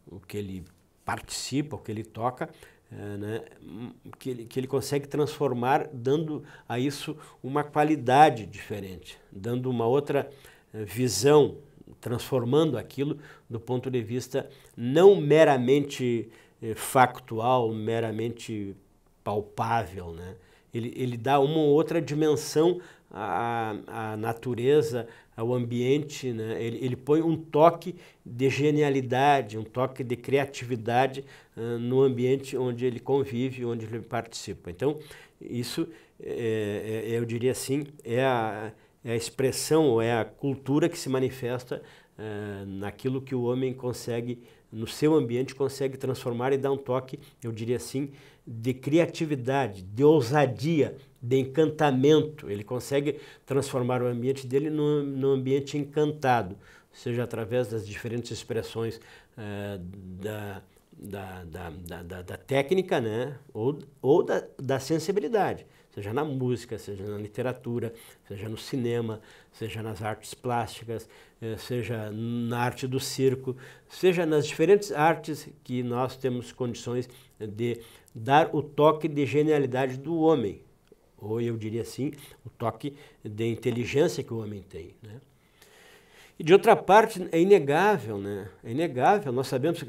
o que ele participa, o que ele toca, eh, né, hum, que, ele, que ele consegue transformar, dando a isso uma qualidade diferente, dando uma outra eh, visão, transformando aquilo do ponto de vista não meramente factual, meramente palpável. Né? Ele, ele dá uma outra dimensão a, a natureza, ao ambiente, né? ele, ele põe um toque de genialidade, um toque de criatividade uh, no ambiente onde ele convive, onde ele participa. Então, isso, é, é, é, eu diria assim, é a, é a expressão é a cultura que se manifesta uh, naquilo que o homem consegue, no seu ambiente, consegue transformar e dar um toque, eu diria assim, de criatividade, de ousadia, de encantamento. Ele consegue transformar o ambiente dele num, num ambiente encantado, seja através das diferentes expressões uh, da, da, da, da, da, técnica né? ou, ou da, da sensibilidade, seja na música, seja na literatura, seja no cinema, seja nas artes plásticas, eh, seja na arte do circo, seja nas diferentes artes que nós temos condições de dar o toque de genialidade do homem, ou eu diria assim, o toque de inteligência que o homem tem. Né? E de outra parte, é inegável, né? é inegável, nós sabemos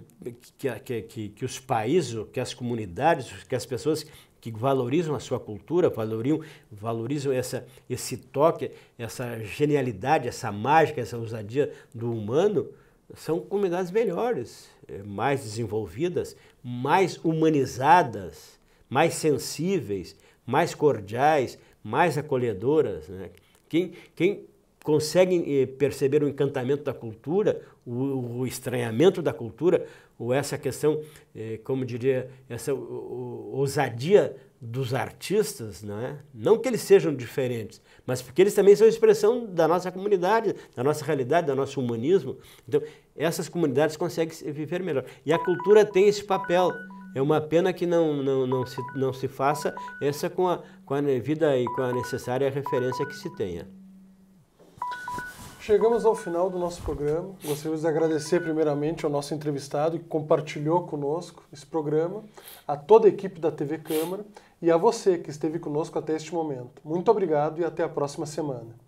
que, que, que, que os países, que as comunidades, que as pessoas que valorizam a sua cultura, valorizam, valorizam essa, esse toque, essa genialidade, essa mágica, essa ousadia do humano, são comunidades melhores, eh, mais desenvolvidas, mais humanizadas, mais sensíveis, mais cordiais, mais acolhedoras. Né? Quem, quem conseguem eh, perceber o encantamento da cultura, o, o estranhamento da cultura, ou essa questão, eh, como diria, essa ousadia dos artistas, não é? Não que eles sejam diferentes, mas porque eles também são expressão da nossa comunidade, da nossa realidade, do nosso humanismo. Então, essas comunidades conseguem viver melhor. E a cultura tem esse papel. É uma pena que não, não, não, se, não se faça essa com a, com a e com a necessária referência que se tenha. Chegamos ao final do nosso programa. Gostaríamos de agradecer primeiramente ao nosso entrevistado que compartilhou conosco esse programa, a toda a equipe da TV Câmara e a você que esteve conosco até este momento. Muito obrigado e até a próxima semana.